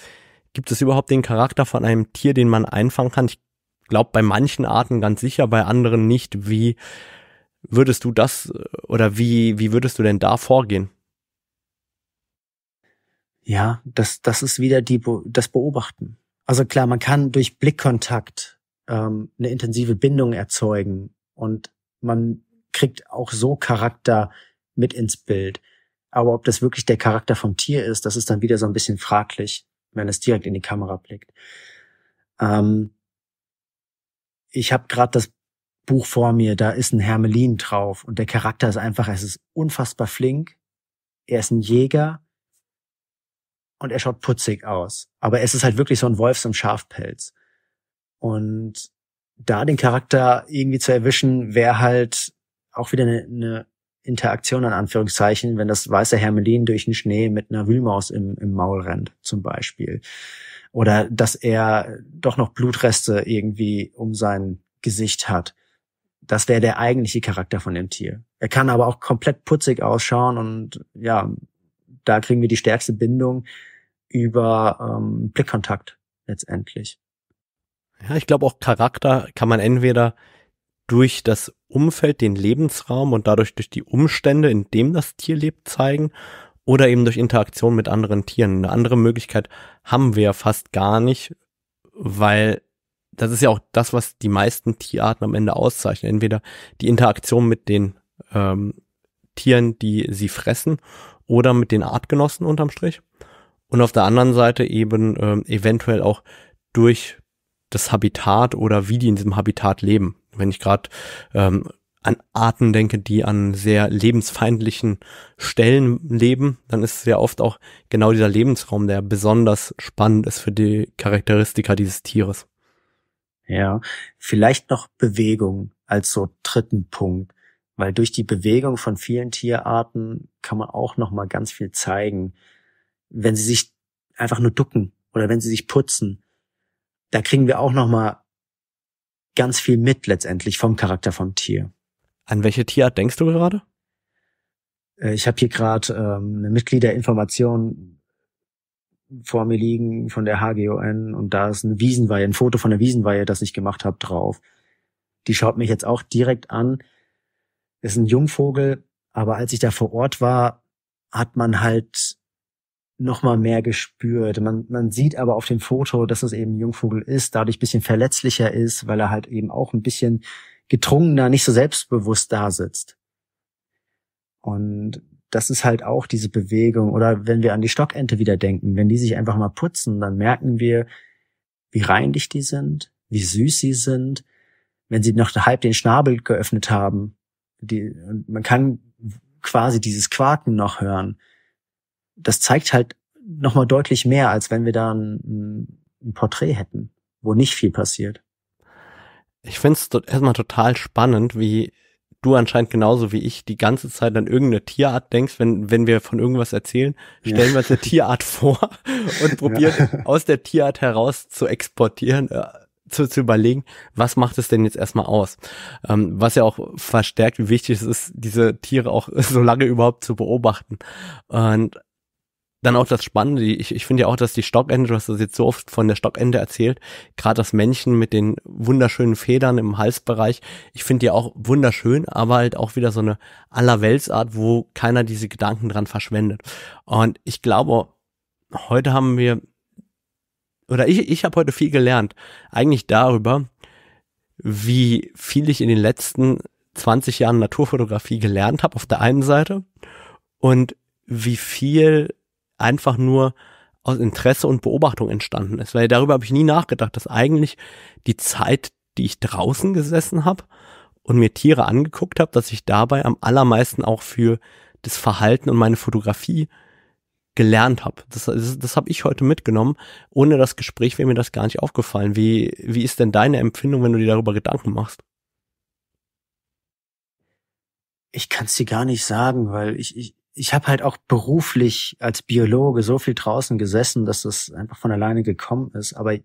gibt es überhaupt den Charakter von einem Tier, den man einfangen kann? Ich glaube, bei manchen Arten ganz sicher, bei anderen nicht. Wie würdest du das oder wie, wie würdest du denn da vorgehen? Ja, das, das ist wieder die, das Beobachten. Also klar, man kann durch Blickkontakt ähm, eine intensive Bindung erzeugen und man kriegt auch so Charakter mit ins Bild. Aber ob das wirklich der Charakter vom Tier ist, das ist dann wieder so ein bisschen fraglich, wenn es direkt in die Kamera blickt. Ähm, ich habe gerade das Buch vor mir, da ist ein Hermelin drauf und der Charakter ist einfach, es ist unfassbar flink, er ist ein Jäger und er schaut putzig aus. Aber es ist halt wirklich so ein Wolfs- und Schafpelz. Und da den Charakter irgendwie zu erwischen, wäre halt auch wieder eine, eine Interaktion an Anführungszeichen, wenn das weiße Hermelin durch den Schnee mit einer Wühlmaus im, im Maul rennt, zum Beispiel. Oder dass er doch noch Blutreste irgendwie um sein Gesicht hat. Das wäre der eigentliche Charakter von dem Tier. Er kann aber auch komplett putzig ausschauen und ja, da kriegen wir die stärkste Bindung über ähm, Blickkontakt letztendlich. Ja, ich glaube auch Charakter kann man entweder durch das Umfeld, den Lebensraum und dadurch durch die Umstände, in dem das Tier lebt, zeigen oder eben durch Interaktion mit anderen Tieren. Eine andere Möglichkeit haben wir fast gar nicht, weil das ist ja auch das, was die meisten Tierarten am Ende auszeichnen. Entweder die Interaktion mit den ähm, Tieren, die sie fressen, oder mit den Artgenossen unterm Strich. Und auf der anderen Seite eben ähm, eventuell auch durch das Habitat oder wie die in diesem Habitat leben. Wenn ich gerade ähm, an Arten denke, die an sehr lebensfeindlichen Stellen leben, dann ist es ja oft auch genau dieser Lebensraum, der besonders spannend ist für die Charakteristika dieses Tieres. Ja, vielleicht noch Bewegung als so dritten Punkt, weil durch die Bewegung von vielen Tierarten kann man auch noch mal ganz viel zeigen, wenn sie sich einfach nur ducken oder wenn sie sich putzen. Da kriegen wir auch noch mal ganz viel mit letztendlich vom Charakter vom Tier. An welche Tierart denkst du gerade? Äh, ich habe hier gerade ähm, eine Mitgliederinformation vor mir liegen von der HGON und da ist ein Wiesenweihe, ein Foto von der Wiesenweihe, das ich gemacht habe, drauf. Die schaut mich jetzt auch direkt an. Ist ein Jungvogel, aber als ich da vor Ort war, hat man halt noch mal mehr gespürt. Man, man sieht aber auf dem Foto, dass es eben ein Jungvogel ist, dadurch bisschen verletzlicher ist, weil er halt eben auch ein bisschen getrunkener, nicht so selbstbewusst da sitzt. Und das ist halt auch diese Bewegung. Oder wenn wir an die Stockente wieder denken, wenn die sich einfach mal putzen, dann merken wir, wie reinlich die sind, wie süß sie sind, wenn sie noch halb den Schnabel geöffnet haben. Die, man kann quasi dieses Quaken noch hören. Das zeigt halt nochmal deutlich mehr, als wenn wir da ein, ein Porträt hätten, wo nicht viel passiert. Ich finde es erstmal total spannend, wie du anscheinend genauso wie ich die ganze Zeit an irgendeine Tierart denkst, wenn, wenn wir von irgendwas erzählen, stellen ja. wir uns eine Tierart vor und probieren ja. aus der Tierart heraus zu exportieren, äh, zu, zu überlegen, was macht es denn jetzt erstmal aus? Ähm, was ja auch verstärkt, wie wichtig es ist, diese Tiere auch so lange überhaupt zu beobachten. Und dann auch das Spannende, ich, ich finde ja auch, dass die Stockende, du hast das jetzt so oft von der Stockende erzählt, gerade das Männchen mit den wunderschönen Federn im Halsbereich, ich finde die auch wunderschön, aber halt auch wieder so eine Allerweltsart, wo keiner diese Gedanken dran verschwendet. Und ich glaube, heute haben wir, oder ich, ich habe heute viel gelernt, eigentlich darüber, wie viel ich in den letzten 20 Jahren Naturfotografie gelernt habe auf der einen Seite und wie viel einfach nur aus Interesse und Beobachtung entstanden ist. Weil darüber habe ich nie nachgedacht, dass eigentlich die Zeit, die ich draußen gesessen habe und mir Tiere angeguckt habe, dass ich dabei am allermeisten auch für das Verhalten und meine Fotografie gelernt habe. Das, das, das habe ich heute mitgenommen. Ohne das Gespräch wäre mir das gar nicht aufgefallen. Wie, wie ist denn deine Empfindung, wenn du dir darüber Gedanken machst? Ich kann es dir gar nicht sagen, weil ich, ich, ich habe halt auch beruflich als Biologe so viel draußen gesessen, dass das einfach von alleine gekommen ist. Aber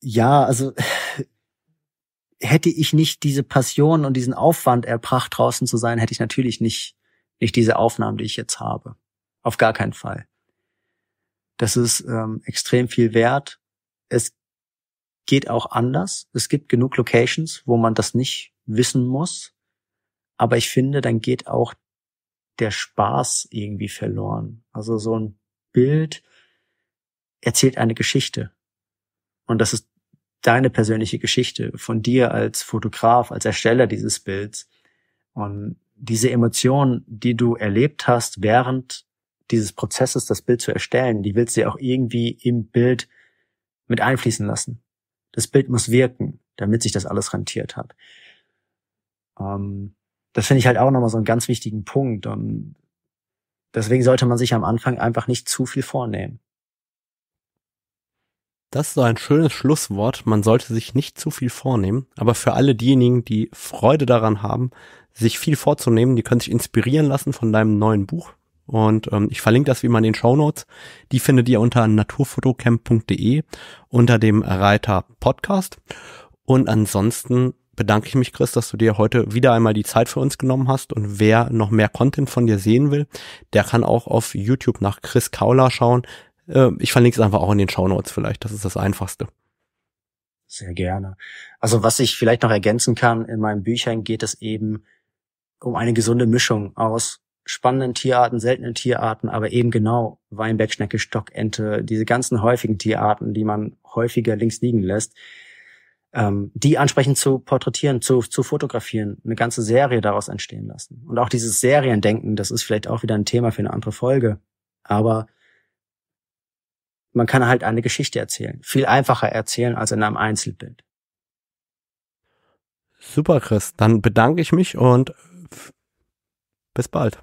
ja, also hätte ich nicht diese Passion und diesen Aufwand erbracht, draußen zu sein, hätte ich natürlich nicht, nicht diese Aufnahmen, die ich jetzt habe. Auf gar keinen Fall. Das ist ähm, extrem viel wert. Es geht auch anders. Es gibt genug Locations, wo man das nicht wissen muss. Aber ich finde, dann geht auch der Spaß irgendwie verloren. Also so ein Bild erzählt eine Geschichte. Und das ist deine persönliche Geschichte von dir als Fotograf, als Ersteller dieses Bilds. Und diese Emotionen, die du erlebt hast während dieses Prozesses, das Bild zu erstellen, die willst du ja auch irgendwie im Bild mit einfließen lassen. Das Bild muss wirken, damit sich das alles rentiert hat. Ähm, das finde ich halt auch nochmal so einen ganz wichtigen Punkt. Und deswegen sollte man sich am Anfang einfach nicht zu viel vornehmen. Das ist so ein schönes Schlusswort. Man sollte sich nicht zu viel vornehmen. Aber für alle diejenigen, die Freude daran haben, sich viel vorzunehmen, die können sich inspirieren lassen von deinem neuen Buch. Und ähm, ich verlinke das wie immer in den Show Notes. Die findet ihr unter naturfotocamp.de unter dem Reiter Podcast. Und ansonsten bedanke ich mich, Chris, dass du dir heute wieder einmal die Zeit für uns genommen hast. Und wer noch mehr Content von dir sehen will, der kann auch auf YouTube nach Chris Kaula schauen. Ähm, ich verlinke es einfach auch in den Show Notes vielleicht. Das ist das Einfachste. Sehr gerne. Also was ich vielleicht noch ergänzen kann, in meinen Büchern geht es eben um eine gesunde Mischung aus spannenden Tierarten, seltenen Tierarten, aber eben genau Weinbergschnecke, Stockente, diese ganzen häufigen Tierarten, die man häufiger links liegen lässt ähm, die ansprechend zu porträtieren, zu, zu fotografieren, eine ganze Serie daraus entstehen lassen. Und auch dieses Seriendenken, das ist vielleicht auch wieder ein Thema für eine andere Folge. Aber man kann halt eine Geschichte erzählen. Viel einfacher erzählen als in einem Einzelbild. Super, Chris. Dann bedanke ich mich und bis bald.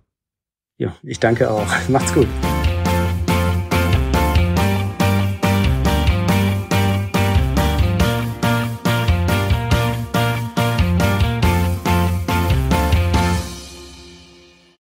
Ja, ich danke auch. Macht's gut.